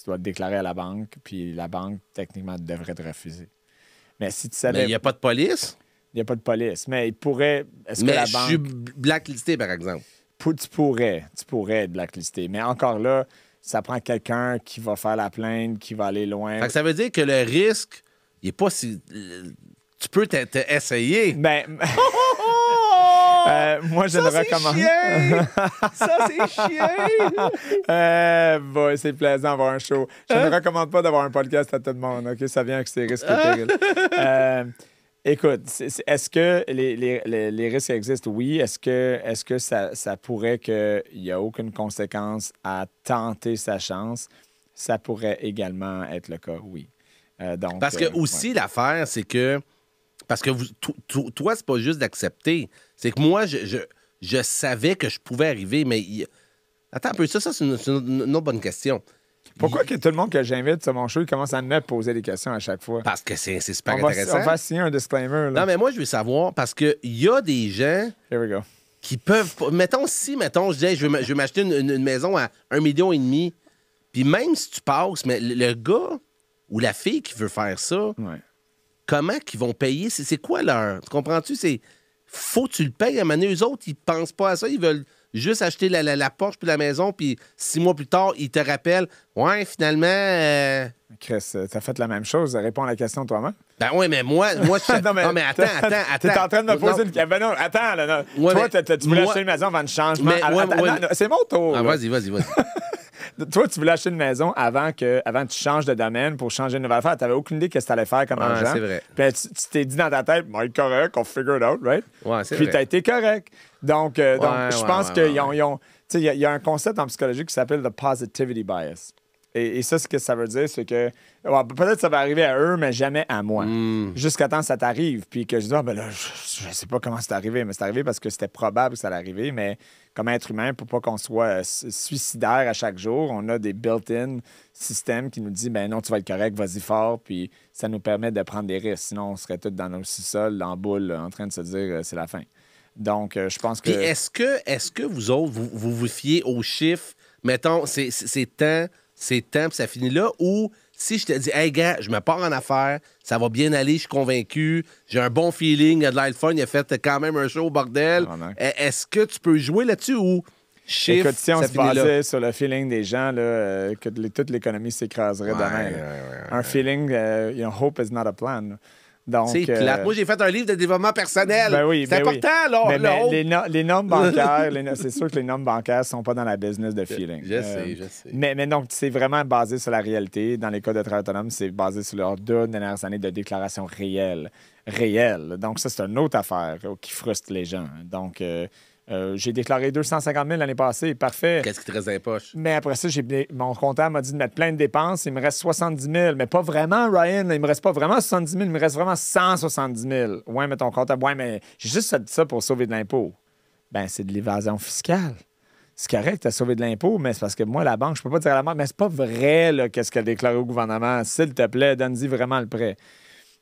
leur, déclarer à la banque. Puis, la banque, techniquement, devrait te refuser. Mais si tu savais. Mais il n'y a pas de police? Il n'y a pas de police. Mais il pourrait. Est-ce que la banque. Je suis blacklisté, par exemple. tu pourrais. Tu pourrais être blacklisté. Mais encore là, ça prend quelqu'un qui va faire la plainte, qui va aller loin. ça veut dire que le risque, il n'est pas si. Tu peux t'essayer. Mais... Ben, Euh, moi, je le ne recommande ça, c'est chiant! euh, c'est plaisant d'avoir un show. Je ne hein? recommande pas d'avoir un podcast à tout le monde. Ça vient avec ses risques périls. Hein? Euh, écoute, est-ce que les, les, les, risques existent? Oui. Est-ce que, est que ça, ça pourrait qu'il n'y a aucune conséquence à tenter sa chance? Ça pourrait également être le cas, oui. Euh, donc, Parce que aussi, l'affaire, c'est que. Parce que vous, toi, c'est pas juste d'accepter, c'est que moi, je, je, savais que je pouvais arriver, mais. Attends un peu, ça, ça c'est une, autre bonne question. Pourquoi que tout le monde que j'invite sur mon show il commence à me poser des questions à chaque fois? Parce que c'est super intéressant. on va signer un disclaimer. Non, mais moi, je veux savoir parce qu'il y a des gens. qui peuvent Mettons, si, mettons, je disais, je veux m'acheter une, maison à un million et demi, puis même si tu passes, mais le, gars ou la fille qui veut faire ça, comment qu'ils vont payer? C'est quoi leur. Tu comprends-tu? C'est faut que tu le payes. À un moment donné, eux autres, ils pensent pas à ça. Ils veulent juste acheter la, la, Porsche puis la maison, puis six mois plus tard, ils te rappellent Ouais, finalement. Euh, Chris, euh, t'as fait la même chose. Réponds à la question toi-même. Ben oui, mais moi, moi je... non, mais attends, attends, attends. T'es en train de me poser une Ben attends, là, toi, tu voulais moi... acheter une maison avant le changer c'est mon tour. Ah, vas-y, vas-y, vas-y. toi, tu voulais acheter une maison avant que, avant tu changes de domaine pour changer une nouvelle affaire. Tu n'avais aucune idée de ce que tu allais faire comme ouais, argent. c'est vrai. Puis tu t'es dit dans ta tête, est correct, on figure it out, right? Ouais, c'est vrai. Puis tu as été correct. Donc, euh, donc je pense qu'il ont. y, y, a un concept en psychologie qui s'appelle le positivity bias. Et, ça, ce que ça veut dire, c'est que peut-être ça va arriver à eux, mais jamais à moi. Hmm. Jusqu'à temps que ça t'arrive. Puis que je dis, ah, ben je, sais pas comment c'est arrivé, mais c'est arrivé parce que c'était probable que ça allait arriver. Mais comme être humain, pour pas qu'on soit euh, suicidaire à chaque jour, on a des built-in systèmes qui nous disent, ben non, tu vas être correct, vas-y fort. Puis ça nous permet de prendre des risques. Sinon, on serait tous dans nos sous-sols, en boule, en train de se dire, euh, c'est la fin. Donc, euh, je pense que. Puis est-ce que, est que vous autres, vous, vous, vous fiez aux chiffres? Mettons, c'est tant c'est temps, puis ça finit là, ou si je te dis, hey, gars, je me pars en affaires, ça va bien aller, je suis convaincu, j'ai un bon feeling, il y a de l'iPhone, il a fait quand même un show, au bordel. Ah, e-, est-ce que tu peux jouer là-dessus ou. Chiffre, Écoute, si on se basait sur le feeling des gens, là, euh, que toute l'économie s'écraserait demain. un feeling, euh, you know, hope is not a plan. Donc, euh... Moi, j'ai fait un livre de développement personnel. Ben c'est ben important, là. les, normes bancaires, c'est sûr que les normes bancaires ne sont pas dans la business de feeling. Je, sais, euh, je sais. Mais, mais donc, c'est vraiment basé sur la réalité. Dans les cas de travail autonome, c'est basé sur leurs deux dernières années de déclaration réelle. Réelle. Donc, ça, c'est une autre affaire oh, qui frustre les gens. Donc, euh, euh, j'ai déclaré 250 000 l'année passée, parfait. Qu'est-ce qui te reste dans les Mais après ça, mon comptable m'a dit de mettre plein de dépenses. Il me reste 70 000. Mais pas vraiment, Ryan. Il me reste pas vraiment 70 000. Il me reste vraiment 170 000. Ouais, mais ton comptable, ouais, mais j'ai juste dit ça pour sauver de l'impôt. Ben, c'est de l'évasion fiscale c'est correct, as sauvé de l'impôt, mais c'est parce que moi, la banque, je peux pas dire à la banque, mais c'est pas vrai, qu'est-ce qu'elle a déclaré au gouvernement. S'il te plaît, donne-y vraiment le prêt.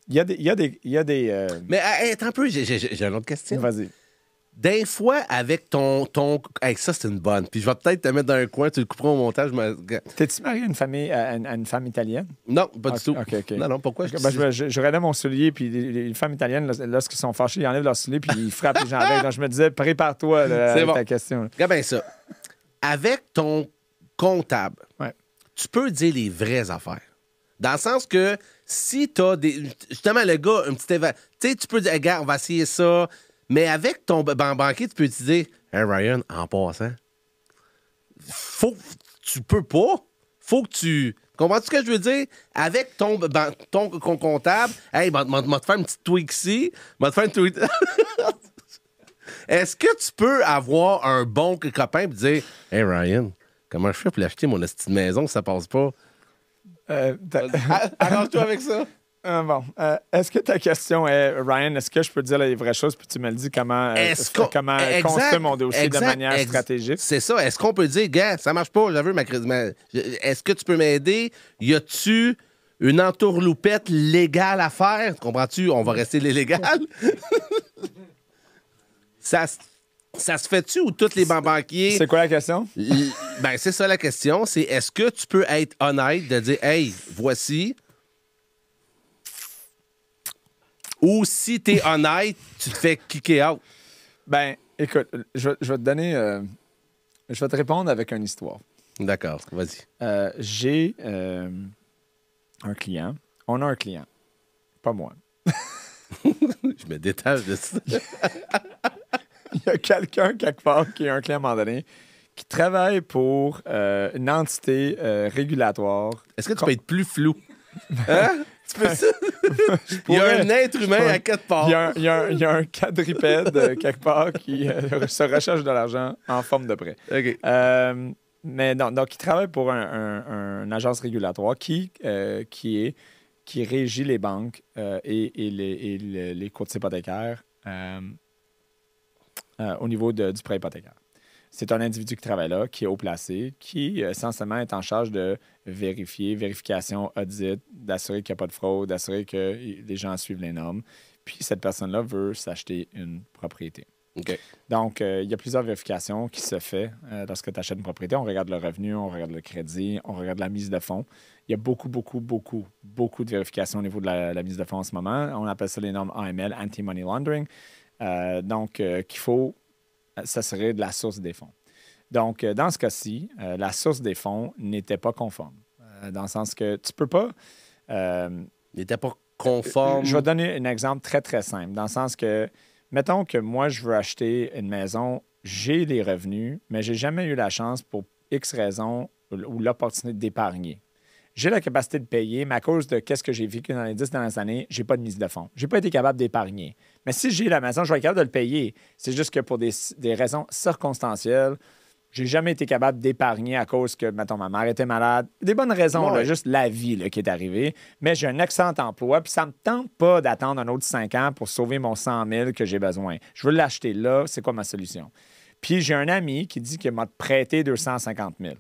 Il y a des. y a des, euh, Mais attends un peu, j'ai, une autre question. Vas-y. D'un fois, avec ton. ton... ça, c'est une bonne. Puis je vais peut-être te mettre dans un coin, tu le couperas au montage. T'es-tu marié à une, famille, à une, femme italienne? Non, pas du tout. Non, non, pourquoi? je, ben, je, mon soulier, puis une femme italienne lorsqu'ils sont fâchés, ils enlèvent leur soulier, puis ils frappent les gens avec. Donc je me disais, prépare-toi ta question. Regarde bien ça. Avec ton comptable, tu peux dire les vraies affaires. Dans le sens que si t'as des. Justement, le gars, un petit événement. Tu sais, tu peux dire, regarde, on va essayer ça. Mais avec ton banquier, tu peux te dire « Hey Ryan, en passant. Faut tu peux pas. Faut que tu. Comprends-tu ce que je veux dire? Avec ton, ton comptable, hey, m'a te faire une petite tweak ici, m'a faire une tweak. Est-ce que tu peux avoir un bon copain et dire Hey Ryan, comment je fais pour l'acheter mon petite maison si ça passe pas? Euh, arrange-toi avec ça. Euh, bon, euh, est-ce que ta question est, Ryan, est-ce que je peux dire les vraies choses, puis tu me le dis comment, euh, comment construire mon dossier de manière stratégique? C'est ça. Est-ce qu'on peut dire, gars, ça marche pas, j'avais ma crise. Est-ce que tu peux m'aider? Y a-tu une entourloupette légale à faire? Comprends-tu? On va rester l'illégal. ça ça se fait-tu ou tous les banquiers. C'est quoi la question? ben, c'est ça la question. C'est est-ce que tu peux être honnête de dire, hey, voici, ou si t'es honnête, tu te fais kicker out? Ben, écoute, je, vais te donner. Euh, je vais te répondre avec une histoire. D'accord, vas-y. Euh, j'ai euh, un client. On a un client. Pas moi. je me détache de ça. Il y a quelqu'un quelque part qui est un client à un moment donné qui travaille pour une entité régulatoire. Est-ce que tu peux être plus flou? Hein? il y a un être humain à quatre parts. Il y a un, quadripède euh, quelque part qui euh, se recherche de l'argent en forme de prêt. Euh, mais non, donc il travaille pour un, une agence régulatoire qui, qui, régit les banques et, les, et hypothécaires au niveau du prêt hypothécaire c'est un individu qui travaille là, qui est haut placé, qui euh, essentiellement est en charge de vérifier, vérification, audit, d'assurer qu'il n'y a pas de fraude, d'assurer que les gens suivent les normes. Puis cette personne-là veut s'acheter une propriété. Donc, euh, il y a plusieurs vérifications qui se font euh, lorsque tu achètes une propriété. On regarde le revenu, on regarde le crédit, on regarde la mise de fonds. Il y a beaucoup, beaucoup, beaucoup, beaucoup de vérifications au niveau de la, mise de fonds en ce moment. On appelle ça les normes AML, Anti-Money Laundering. donc, qu'il faut ça serait de la source des fonds. Donc, euh, dans ce cas-ci, euh, la source des fonds n'était pas conforme. Euh, dans le sens que tu peux pas. Euh, n'était pas conforme. Je vais donner un exemple très, très simple. Dans le sens que, mettons que moi, je veux acheter une maison, j'ai des revenus, mais j'ai jamais eu la chance pour X raisons ou l'opportunité d'épargner j'ai la capacité de payer, mais à cause de qu'est-ce que j'ai vécu dans les 10 dernières années, j'ai pas de mise de fonds. J'ai pas été capable d'épargner. Mais si j'ai la maison, je vais capable de le payer. C'est juste que pour des, raisons circonstancielles, j'ai jamais été capable d'épargner à cause que, mettons, ma mère était malade. Des bonnes raisons, juste la vie qui est arrivée. Mais j'ai un excellent emploi, puis ça me tente pas d'attendre un autre 5 ans pour sauver mon 100 000 que j'ai besoin. Je veux l'acheter là, c'est quoi ma solution? Puis j'ai un ami qui dit qu'il m'a prêté 250 000.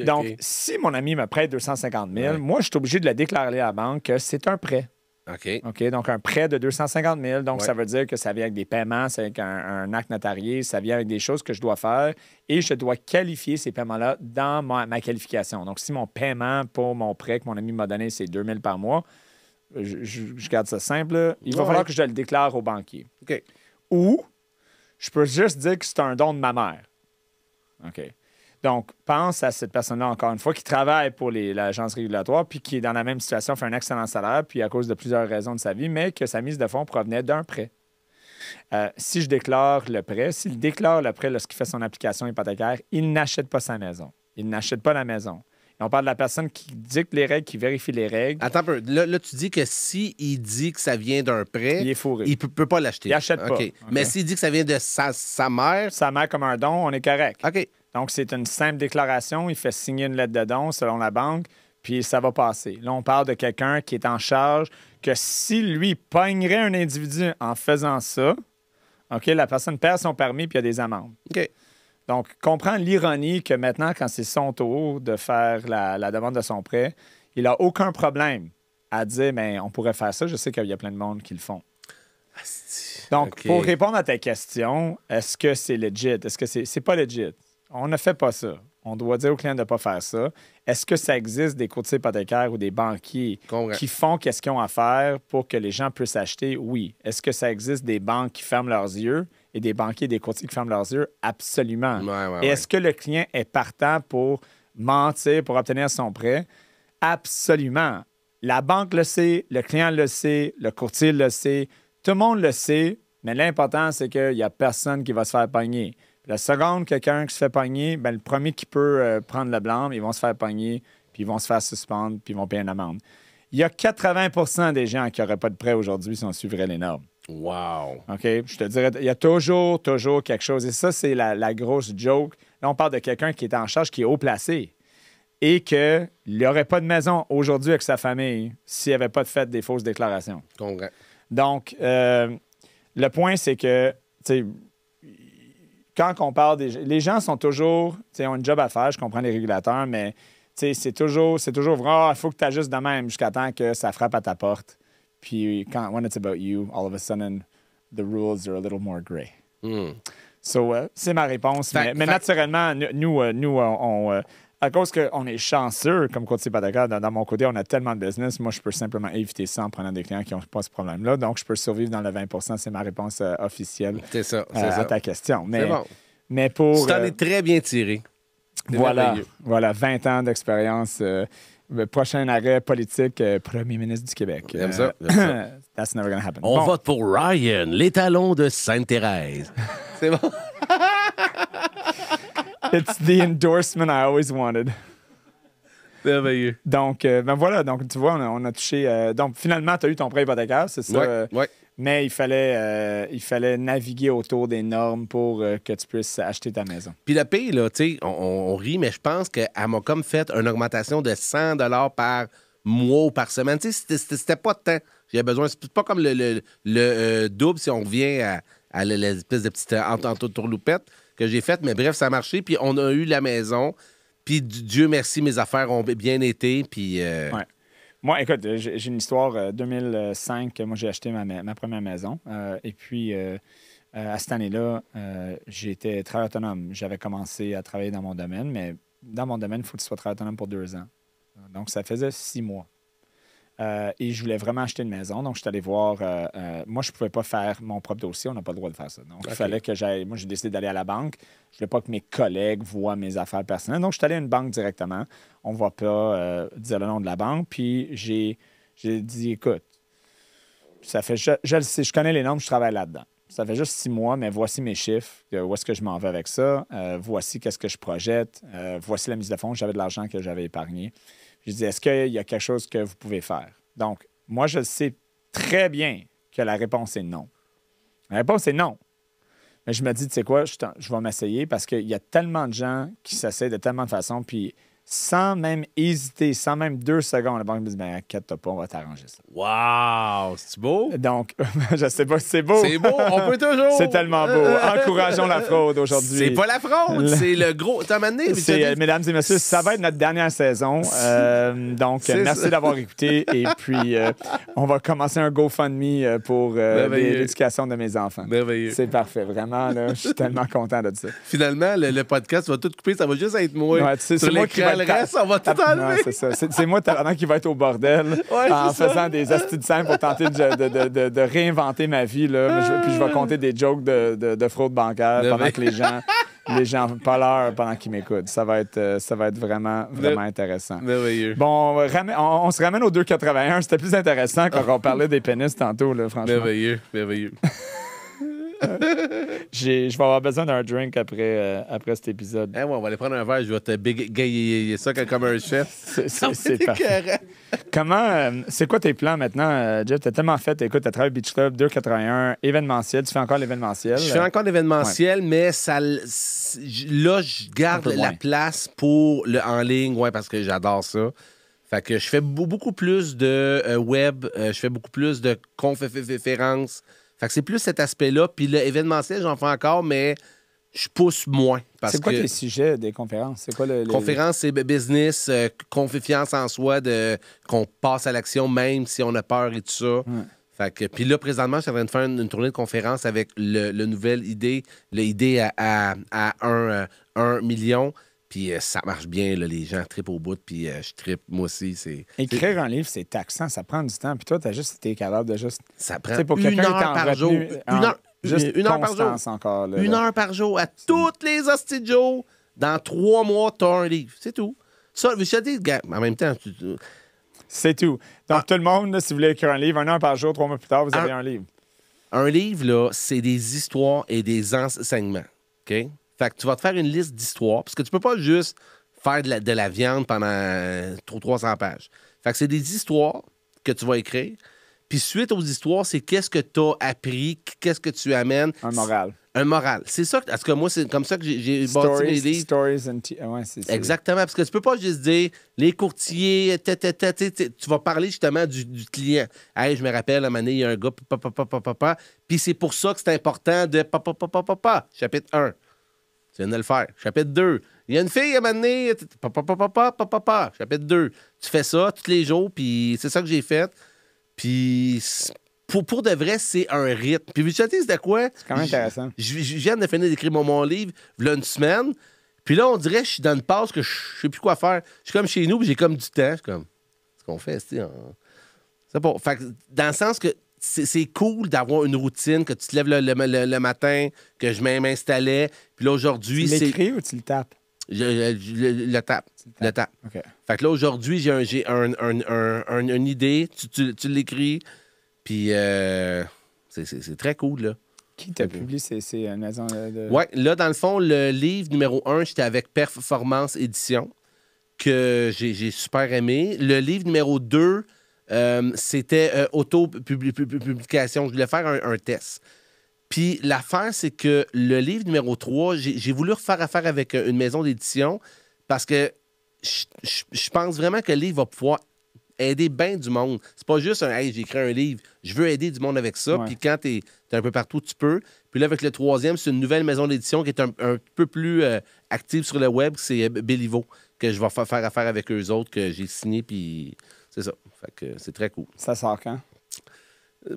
Donc, si mon ami me prête 250 000, moi, je suis obligé de le déclarer à la banque que c'est un prêt. OK. OK, donc un prêt de 250 000. Donc, ça veut dire que ça vient avec des paiements, c'est avec un, acte notarié, ça vient avec des choses que je dois faire et je dois qualifier ces paiements-là dans ma, qualification. Donc, si mon paiement pour mon prêt que mon ami m'a donné, c'est 2 000 par mois, je, garde ça simple. Il va falloir que je le déclare au banquier. OK. Ou je peux juste dire que c'est un don de ma mère. OK. Donc, pense à cette personne-là, encore une fois, qui travaille pour l'agence régulatoire, puis qui est dans la même situation, fait un excellent salaire, puis à cause de plusieurs raisons de sa vie, mais que sa mise de fonds provenait d'un prêt. Euh, si je déclare le prêt, s'il déclare le prêt lorsqu'il fait son application hypothécaire, il n'achète pas sa maison. Il n'achète pas la maison. on parle de la personne qui dicte les règles, qui vérifie les règles. Attends un peu. Là, tu dis que s'il il dit que ça vient d'un prêt, il est fourré. Il peut, peut pas l'acheter. Il n'achète pas. Mais s'il dit que ça vient de sa, sa, mère. Sa mère comme un don, on est correct. OK. Donc, c'est une simple déclaration. Il fait signer une lettre de don selon la banque, puis ça va passer. Là, on parle de quelqu'un qui est en charge, que si lui pognerait un individu en faisant ça, OK, la personne perd son permis, puis il y a des amendes. OK. Donc, comprends l'ironie que maintenant, quand c'est son tour de faire la, demande de son prêt, il n'a aucun problème à dire, mais ben, on pourrait faire ça. Je sais qu'il y a plein de monde qui le font. Donc, pour répondre à ta question, est-ce que c'est legit? Est-ce que c'est, c'est pas legit? on ne fait pas ça. On doit dire au client de ne pas faire ça. Est-ce que ça existe des courtiers hypothécaires ou des banquiers qui font qu'est-ce qu'ils ont à faire pour que les gens puissent acheter? Oui. Est-ce que ça existe des banques qui ferment leurs yeux et des banquiers et des courtiers qui ferment leurs yeux? Absolument. Est-ce que le client est partant pour mentir pour obtenir son prêt? Absolument. La banque le sait, le client le sait, le courtier le sait, tout le monde le sait, mais l'important, c'est qu'il n'y a personne qui va se faire pogner. La seconde, quelqu'un qui se fait pogner, ben, le premier qui peut euh, prendre la blâme, ils vont se faire pogner, puis ils vont se faire suspendre, puis ils vont payer une amende. Il y a 80 des gens qui n'auraient pas de prêt aujourd'hui si on suivrait les normes. Wow. OK? Je te dirais, il y a toujours, toujours quelque chose. Et ça, c'est la, grosse joke. Là, on parle de quelqu'un qui est en charge, qui est haut placé et qu'il n'aurait pas de maison aujourd'hui avec sa famille s'il n'y avait pas fait des fausses déclarations. Congrès. Donc, euh, le point, c'est que, tu sais, quand on parle des. Les gens sont toujours. ont une job à faire, je comprends les régulateurs, mais c'est toujours, c'est toujours vrai. Ah, il faut que tu agisses de même jusqu'à temps que ça frappe à ta porte. Puis, quand, when it's about you, all of a sudden, the rules are a little more gray. Hmm. So, euh, c'est ma réponse. mais, naturellement, nous, nous euh, euh, on, à cause qu'on est chanceux, comme côté de dans, dans, mon côté, on a tellement de business, moi, je peux simplement éviter ça en prenant des clients qui n'ont pas ce problème-là. Donc, je peux survivre dans le 20 C'est ma réponse euh, officielle officielle ça, c'est ça. Euh, à ta question. Mais, bon. mais pour. Tu t'en euh, es très bien tiré. Voilà, voilà, 20 ans d'expérience. Le prochain arrêt politique, premier ministre du Québec. J'aime ça, ça. That's never gonna happen. On vote pour Ryan, l'étalon de Sainte-Thérèse. C'est bon. It's the endorsement I always wanted. Merveilleux. Donc, euh, ben voilà, donc tu vois, on a, touché. Euh, donc, finalement, tu as eu ton prêt hypothécaire, c'est ça? Mais il fallait, euh, il fallait naviguer autour des normes pour que tu puisses acheter ta maison. Puis la pire, là, tu sais, on, rit, mais je pense qu'elle m'a comme fait une augmentation de 100 par mois ou par semaine. Tu sais, c'était- pas de temps. J'avais besoin. C'est pas comme le, double si on revient à, à l'espèce de petite euh, de que j'ai faite. Mais bref, ça a marché. Puis on a eu la maison. Puis Dieu merci, mes affaires ont bien été. Puis. Euh, moi, écoute, euh, j'ai une histoire. 2005, euh, moi, j'ai acheté ma, ma, première maison. et puis. à cette année-là, j'étais très autonome. J'avais commencé à travailler dans mon domaine, mais dans mon domaine, il faut que tu sois très autonome pour deux ans. Donc, ça faisait six mois euh, et je voulais vraiment acheter une maison. Donc, je suis allé voir. Euh, euh, moi, je ne pouvais pas faire mon propre dossier. On n'a pas le droit de faire ça. Donc, il fallait que j'aille. Moi, j'ai décidé d'aller à la banque. Je ne voulais pas que mes collègues voient mes affaires personnelles. Donc, je suis allé à une banque directement. On ne voit pas dire le nom de la banque. Puis, j'ai, dit écoute, ça fait. Je, je connais les noms je travaille là-dedans. Ça fait juste six mois, mais voici mes chiffres. Où est-ce que je m'en vais avec ça? voici qu'est-ce que je projette. voici la mise de fonds. J'avais de l'argent que j'avais épargné. Je dis, est-ce qu'il y a quelque chose que vous pouvez faire? Donc, moi, je sais très bien que la réponse est non. La réponse est non. Mais je me dis, tu sais quoi, je, vais m'essayer parce qu'il y a tellement de gens qui s'essayent de tellement de façons, puis sans même hésiter, sans même deux secondes, la banque me dit Ben, inquiète pas, on va t'arranger ça. Wow, c'est beau. Donc, je sais pas si c'est beau. C'est beau, on peut toujours. c'est tellement beau. Euh, euh, Encourageons la euh, fraude aujourd'hui. C'est pas la fraude, c'est le gros. T'as amené, Mesdames et messieurs, ça va être notre dernière saison. donc, merci d'avoir écouté. Et puis, on va commencer un GoFundMe pour l'éducation de mes enfants. C'est parfait, vraiment. je suis tellement content de ça. Finalement, le, podcast va tout couper, ça va juste être moi. c'est moi qui le on va tout enlever. c'est C'est moi, qui va être au bordel en faisant des astuces simples pour tenter de, réinventer ma vie. puis je vais compter des jokes de, fraude bancaire pendant que les gens. les gens pas pendant qu'ils m'écoutent. Ça va être, euh, ça va être vraiment, vraiment intéressant. Bon, on, se ramène au 2,81. C'était plus intéressant quand on parlait des pénis tantôt, là, franchement. Merveilleux, merveilleux je vais avoir besoin d'un drink après, après cet épisode. on va aller prendre un verre. Je vais te bégayer ça comme un chef. C'est Comment, c'est quoi tes plans maintenant, Jeff? T'as tellement fait, écoute, t'as travaillé Beach Club 281, événementiel. Tu fais encore l'événementiel? Je fais encore l'événementiel, mais ça, là, je garde la place pour le en ligne, ouais, parce que j'adore ça. Fait que je fais beaucoup plus de web, je fais beaucoup plus de conférences. Fait que c'est plus cet aspect-là. Puis l'événementiel, j'en fais encore, mais je pousse moins. C'est quoi les sujets des conférences? C'est quoi Conférence, c'est business, euh, confiance en soi, de qu'on passe à l'action même si on a peur et tout ça. que, puis là, présentement, je suis en train de faire une, tournée de conférences avec le, nouvelle idée, l'idée à, à, euh, million. Puis euh, ça marche bien, là, les gens tripent au bout, puis euh, je trippe, moi aussi. c'est... Écrire un livre, c'est taxant, ça prend du temps. Puis toi, t'as juste été capable de juste. Ça prend une heure par jour. une heure, une heure par jour. une heure par jour à toutes les hosties Dans trois mois, t'as un livre. C'est tout. Ça, je veux dire, en même temps, tu... C'est tout. Donc, ah. tout le monde, si vous voulez écrire un livre, un heure par jour, trois mois plus tard, vous avez un livre. Un livre, là, c'est des histoires et des enseignements. OK? Fait que tu vas te faire une liste d'histoires, parce que tu peux pas juste faire de la, viande pendant 300 pages. Fait que c'est des histoires que tu vas écrire. Puis suite aux histoires, c'est qu'est-ce que tu as appris, qu'est-ce que tu amènes. Un moral. Un moral. C'est ça, parce que moi, c'est comme ça que j'ai bâti mes livres. Stories and Exactement, parce que tu peux pas juste dire les courtiers, tu vas parler justement du, client. Hey, je me rappelle, à un moment il y a un gars, papa, puis c'est pour ça que c'est important de papa, papa, chapitre 1. Je viens de le faire. Chapitre 2. Il y a une fille à m'amener. Chapitre 2. Tu fais ça tous les jours, puis c'est ça que j'ai fait. Puis pour, de vrai, c'est un rythme. Puis tu sais de quoi? C'est quand même intéressant. Je, viens de finir d'écrire mon, il livre, a une semaine. Puis là, on dirait que je suis dans une passe que je, sais plus quoi faire. Je suis comme chez nous, puis j'ai comme du temps. Je comme, ce qu'on fait, hein? c'est... C'est bon. Fait dans le sens que c'est cool d'avoir une routine, que tu te lèves le, matin, que je m'installais. Puis là, aujourd'hui. Tu l'écris ou tu le tapes? Je, le tape. Le tape. OK. Fait que là, aujourd'hui, j'ai un, une idée, tu, l'écris, puis euh, c'est très cool, là. Qui t'a publié ces... Euh, maisons de... Oui, là, dans le fond, le livre numéro un, j'étais avec Performance Édition, que j'ai super aimé. Le livre numéro 2, euh, c'était euh, auto-publication. Je voulais faire un, test. Puis l'affaire, c'est que le livre numéro 3, j'ai voulu refaire affaire avec euh, une maison d'édition parce que je pense vraiment que le livre va pouvoir aider bien du monde. C'est pas juste un Hey, j'ai écrit un livre, je veux aider du monde avec ça. Puis quand t'es es un peu partout, tu peux. Puis là, avec le troisième, c'est une nouvelle maison d'édition qui est un, peu plus active sur le web, c'est Bélivo, que je vais faire affaire avec eux autres, que j'ai signé. Puis c'est ça. Fait que c'est très cool. Ça sort quand?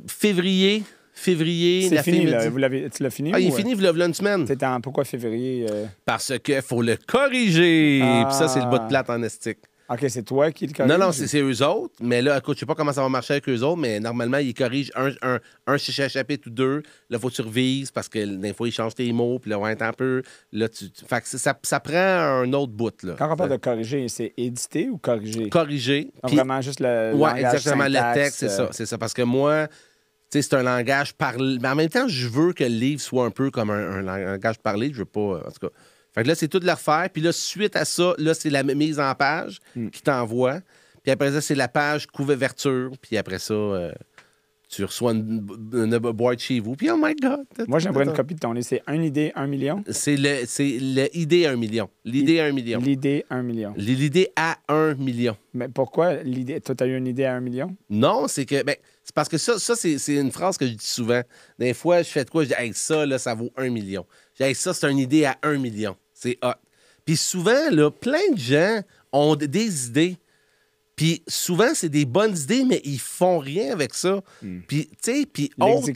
Février. Février, c'est fini, là. Vous l'avez, tu l'as fini? Ah, il est euh? fini, vous l'avez une semaine. C'est pourquoi février? Euh? Parce qu'il faut le corriger. Ah. Puis ça, c'est le bas de plate en estique. OK, c'est toi qui le corrige? Non, non, c'est, eux autres. Mais là, écoute, je sais pas comment ça va marcher avec eux autres, mais normalement, ils corrigent un, un, un chapitre ou deux. Là, faut que tu revises parce que des fois, ils changent tes mots, puis là, on est un peu. Là, tu, fait que ça, prend un autre bout, là. Quand on parle de corriger, c'est éditer ou corriger? Corriger. Donc, vraiment juste le. Oui, exactement. le texte, c'est ça. Euh. C'est ça. Parce que moi, tu sais, c'est un langage parlé. Mais en même temps, je veux que le livre soit un peu comme un, un langage parlé. Je veux pas. En tout cas, fait que là, c'est tout de le refaire. Puis là, suite à ça, là, c'est la mise en page hmm. qui t'envoie. Puis après ça, c'est la page couverture. Puis après ça. Euh, tu reçois une, boîte chez vous, puis oh my God! Moi, j'aimerais une copie de ton livre. C'est un idée, un million? C'est l'idée un million. L'idée un million. L'idée un million. L'idée à un million. Mais pourquoi l'idée? Toi, as eu une idée à un million? Non, c'est que... Ben, c'est parce que ça, ça c'est une phrase que je dis souvent. Des fois, je fais quoi? Je dis hey, ça, là, ça vaut un million. Je dis hey, ça, c'est une idée à un million. C'est hot. Puis souvent, là, plein de gens ont des idées puis souvent, c'est des bonnes idées, mais ils font rien avec ça. Hmm. Puis, tu sais, puis Autre,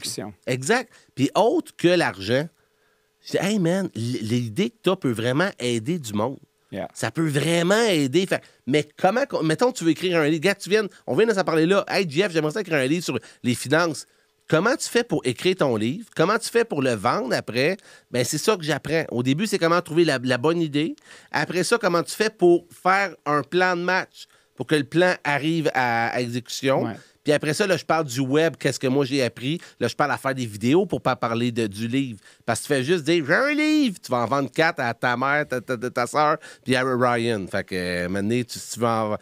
exact. Puis autre que l'argent, hey man, l'idée que tu as peut vraiment aider du monde. Ça peut vraiment aider. mais comment. Mettons, tu veux écrire un livre. Gars, tu viens, on vient de s'en parler là. Hey, Jeff, j'aimerais ça écrire un livre sur les finances. Comment tu fais pour écrire ton livre? Comment tu fais pour le vendre après? Ben, c'est ça que j'apprends. Au début, c'est comment trouver la, la, bonne idée. Après ça, comment tu fais pour faire un plan de match? pour que le plan arrive à, exécution. Puis après ça, là, je parle du web, qu'est-ce que moi j'ai appris. Là, je parle à faire des vidéos pour pas parler de, du livre. Parce que tu fais juste dire j'ai un livre. Tu vas en vendre quatre à ta mère, ta, ta, ta, soeur, puis à Ryan. Fait que euh, maintenant, tu, vas en.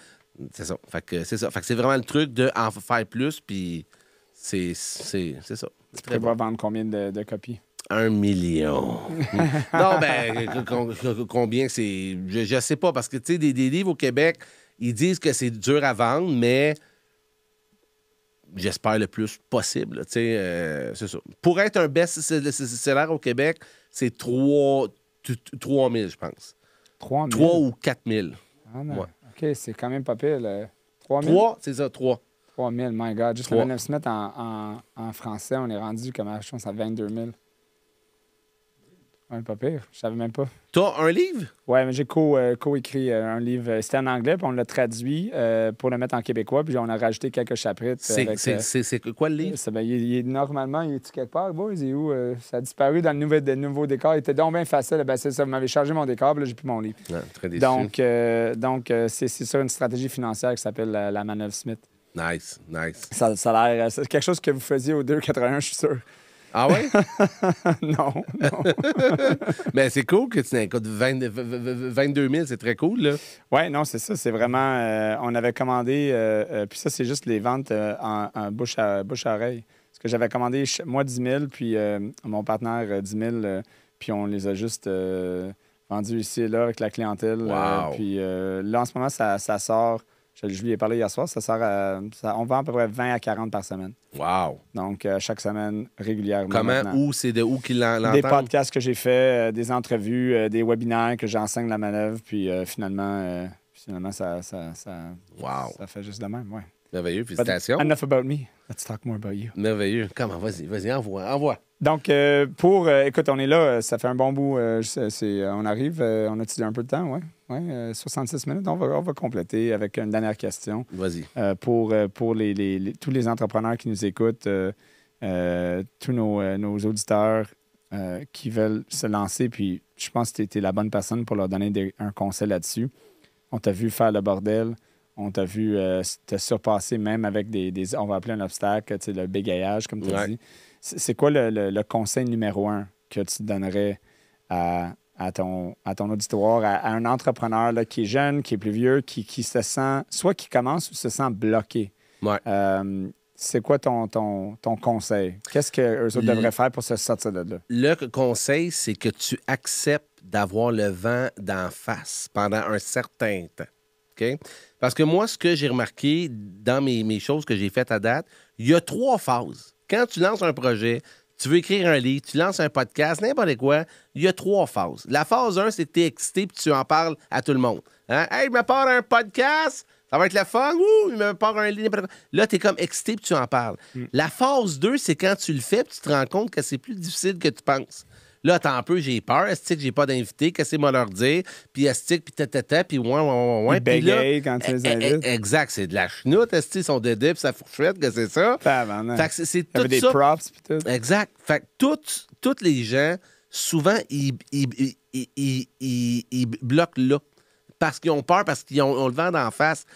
C'est ça. Fait que c'est ça. Fait que c'est vraiment le truc de en faire plus, puis c'est, c'est, c'est ça. Tu prévois vendre combien de, copies? Un million. non, ben, combien c'est. Je, je sais pas, parce que, tu sais, des, des livres au Québec, ils disent que c'est dur à vendre, mais j'espère le plus possible. Euh, c'est ça. Pour être un best-seller au Québec, c'est 3, 000, je pense. 3 000? 3 ou 4 000. Ah non. OK, c'est quand même pas pire. 3 000? 3, c'est ça, 3. 3 000, my God. Juste 3. le 9 en, en, français, on est rendu, comme je pense, à 22 000 pas pire. Je savais même pas. Toi, un livre? Oui, mais j'ai euh, co-écrit euh, un livre. Euh, c'était en anglais, puis on l'a traduit pour le mettre en québécois, puis on a rajouté quelques chapitres. C'est quoi le livre? Ben, il, normalement, il est quelque part, boys? Il où? ça a disparu dans le nouveau décor. Il était donc bien facile. Ben, c'est ça, vous m'avez chargé mon décor, puis là, j'ai plus mon livre. Ah, donc, donc c'est sur une stratégie financière qui s'appelle la, manœuvre Smith. Nice, nice. ça C'est quelque chose que vous faisiez au 2,81, je suis sûr. Ah ouais? non, non. Mais ben, c'est cool que tu coût de 22 000, c'est très cool, là. Oui, non, c'est ça. C'est vraiment. Euh, on avait commandé. Euh, euh, puis ça, c'est juste les ventes en, bouche, à, bouche à oreille. Parce que j'avais commandé, moi, 10 000, puis mon partenaire, 10 000. puis on les a juste vendus ici et là avec la clientèle. puis là, en ce moment, ça sort je lui ai parlé hier soir. Ça sert à, euh, on vend à peu près 20 à 40 par semaine. Wow! Donc, euh, chaque semaine, régulièrement. Comment? Où? C'est de où qu'il l'entend? Des podcasts que j'ai fait, euh, des entrevues, des webinaires que j'enseigne la manœuvre. Puis finalement, finalement ça, ça, ça, ça fait juste de même, ouais. Merveilleux. Félicitations. enough about me. Let's talk more about you. Merveilleux. Comment? Vas-y, vas-y, envoie, envoie. Donc, euh, pour. Euh, écoute, on est là, euh, ça fait un bon bout. on arrive, on a utilisé un peu de temps, oui. 66 minutes. On va, compléter avec une dernière question. Vas-y. pour pour les, tous les entrepreneurs qui nous écoutent, tous nos, auditeurs qui veulent se lancer, puis je pense que tu es la bonne personne pour leur donner un conseil là-dessus. On t'a vu faire le bordel. On t'a vu te surpasser même avec des, On va appeler un obstacle, le bégayage, comme tu as dit. C'est quoi le, conseil numéro un que tu donnerais à, ton, à ton auditoire, à, un entrepreneur qui est jeune, qui est plus vieux, qui, se sent, soit qui commence ou se sent bloqué? Euh, c'est quoi ton, ton, conseil? Qu'est-ce qu'eux autres devraient faire pour se sortir de là? Le conseil, c'est que tu acceptes d'avoir le vent d'en face pendant un certain temps. Parce que moi, ce que j'ai remarqué dans mes, mes choses que j'ai faites à date, il y a trois phases quand tu lances un projet, tu veux écrire un livre, tu lances un podcast, n'importe quoi, il y a trois phases. La phase 1, c'est que tu es excité puis tu en parles à tout le monde. Hein? Hey, il me pars un podcast, ça va être la fun, ouh, Il me pars un livre, Là, tu es comme excité puis tu en parles. Hmm. La phase 2, c'est quand tu le fais puis tu te rends compte que c'est plus difficile que tu penses. Là, tant peu, j'ai peur. Est-ce que j'ai pas d'invité? Qu'est-ce que moi leur dire? Puis est-ce que, puis tata, puis ouin, ouin, ouin. Puis là, quand tu eh, les eh, eh, invites. Exact, c'est de la chenoute. Est-ce qu'ils sont dédés, puis sa fourchette, que c'est ça? Fait que c'est tout ça. des props, puis tout. Exact. Fait que toutes, toutes les gens, souvent, ils, bloquent là. Parce qu'ils ont peur, parce qu'ils ont, le vent d'en face.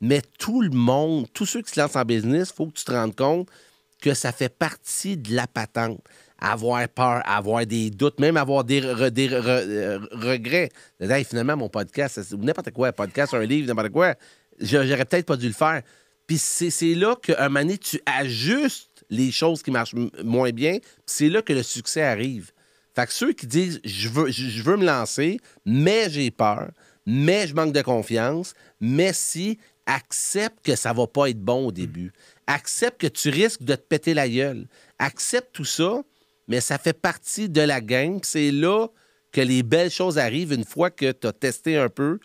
Mais tout le monde, tous ceux qui se lancent en business, faut que tu te rendes compte que ça fait partie de la patente avoir peur, avoir des doutes, même avoir des, euh, regrets. finalement, mon podcast, ou n'importe quoi, un podcast, un livre, n'importe quoi, j'aurais peut-être pas dû le faire. Puis c'est là qu'à un moment donné, tu ajustes les choses qui marchent moins bien, Puis c'est là que le succès arrive. Fait que ceux qui disent je veux, je veux me lancer, mais j'ai peur, mais je manque de confiance, mais si, accepte que ça va pas être bon au début. Mmh. Accepte que tu risques de te péter la gueule. Accepte tout ça, mais ça fait partie de la gang. C'est là que les belles choses arrivent une fois que tu as testé un peu.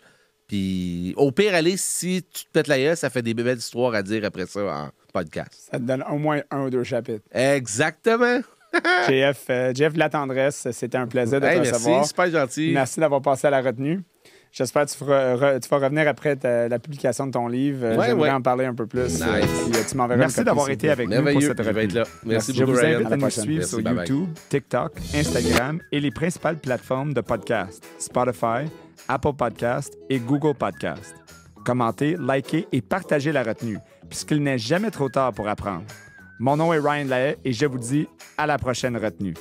Puis au pire, allez, si tu te pètes la gueule, ça fait des belles histoires à dire après ça en podcast. Ça te donne au moins un ou deux chapitres. Exactement. Jeff, euh, la tendresse, c'était un plaisir de te recevoir. Merci, super gentil. Merci d'avoir passé à la retenue. J'espère que tu, vas revenir après la publication de ton livre. Euh, j'aimerais en parler un peu plus. Euh, euh, merci d'avoir été avec nous pour cette revue. Merci Je vous invite à, nous suivre sur YouTube, TikTok, Instagram et les principales plateformes de podcast Spotify, Apple Podcast et Google Podcast. Commentez, likez et partagez la retenue, puisqu'il n'est jamais trop tard pour apprendre. Mon nom est Ryan Lahaye et je vous dis à la prochaine retenue.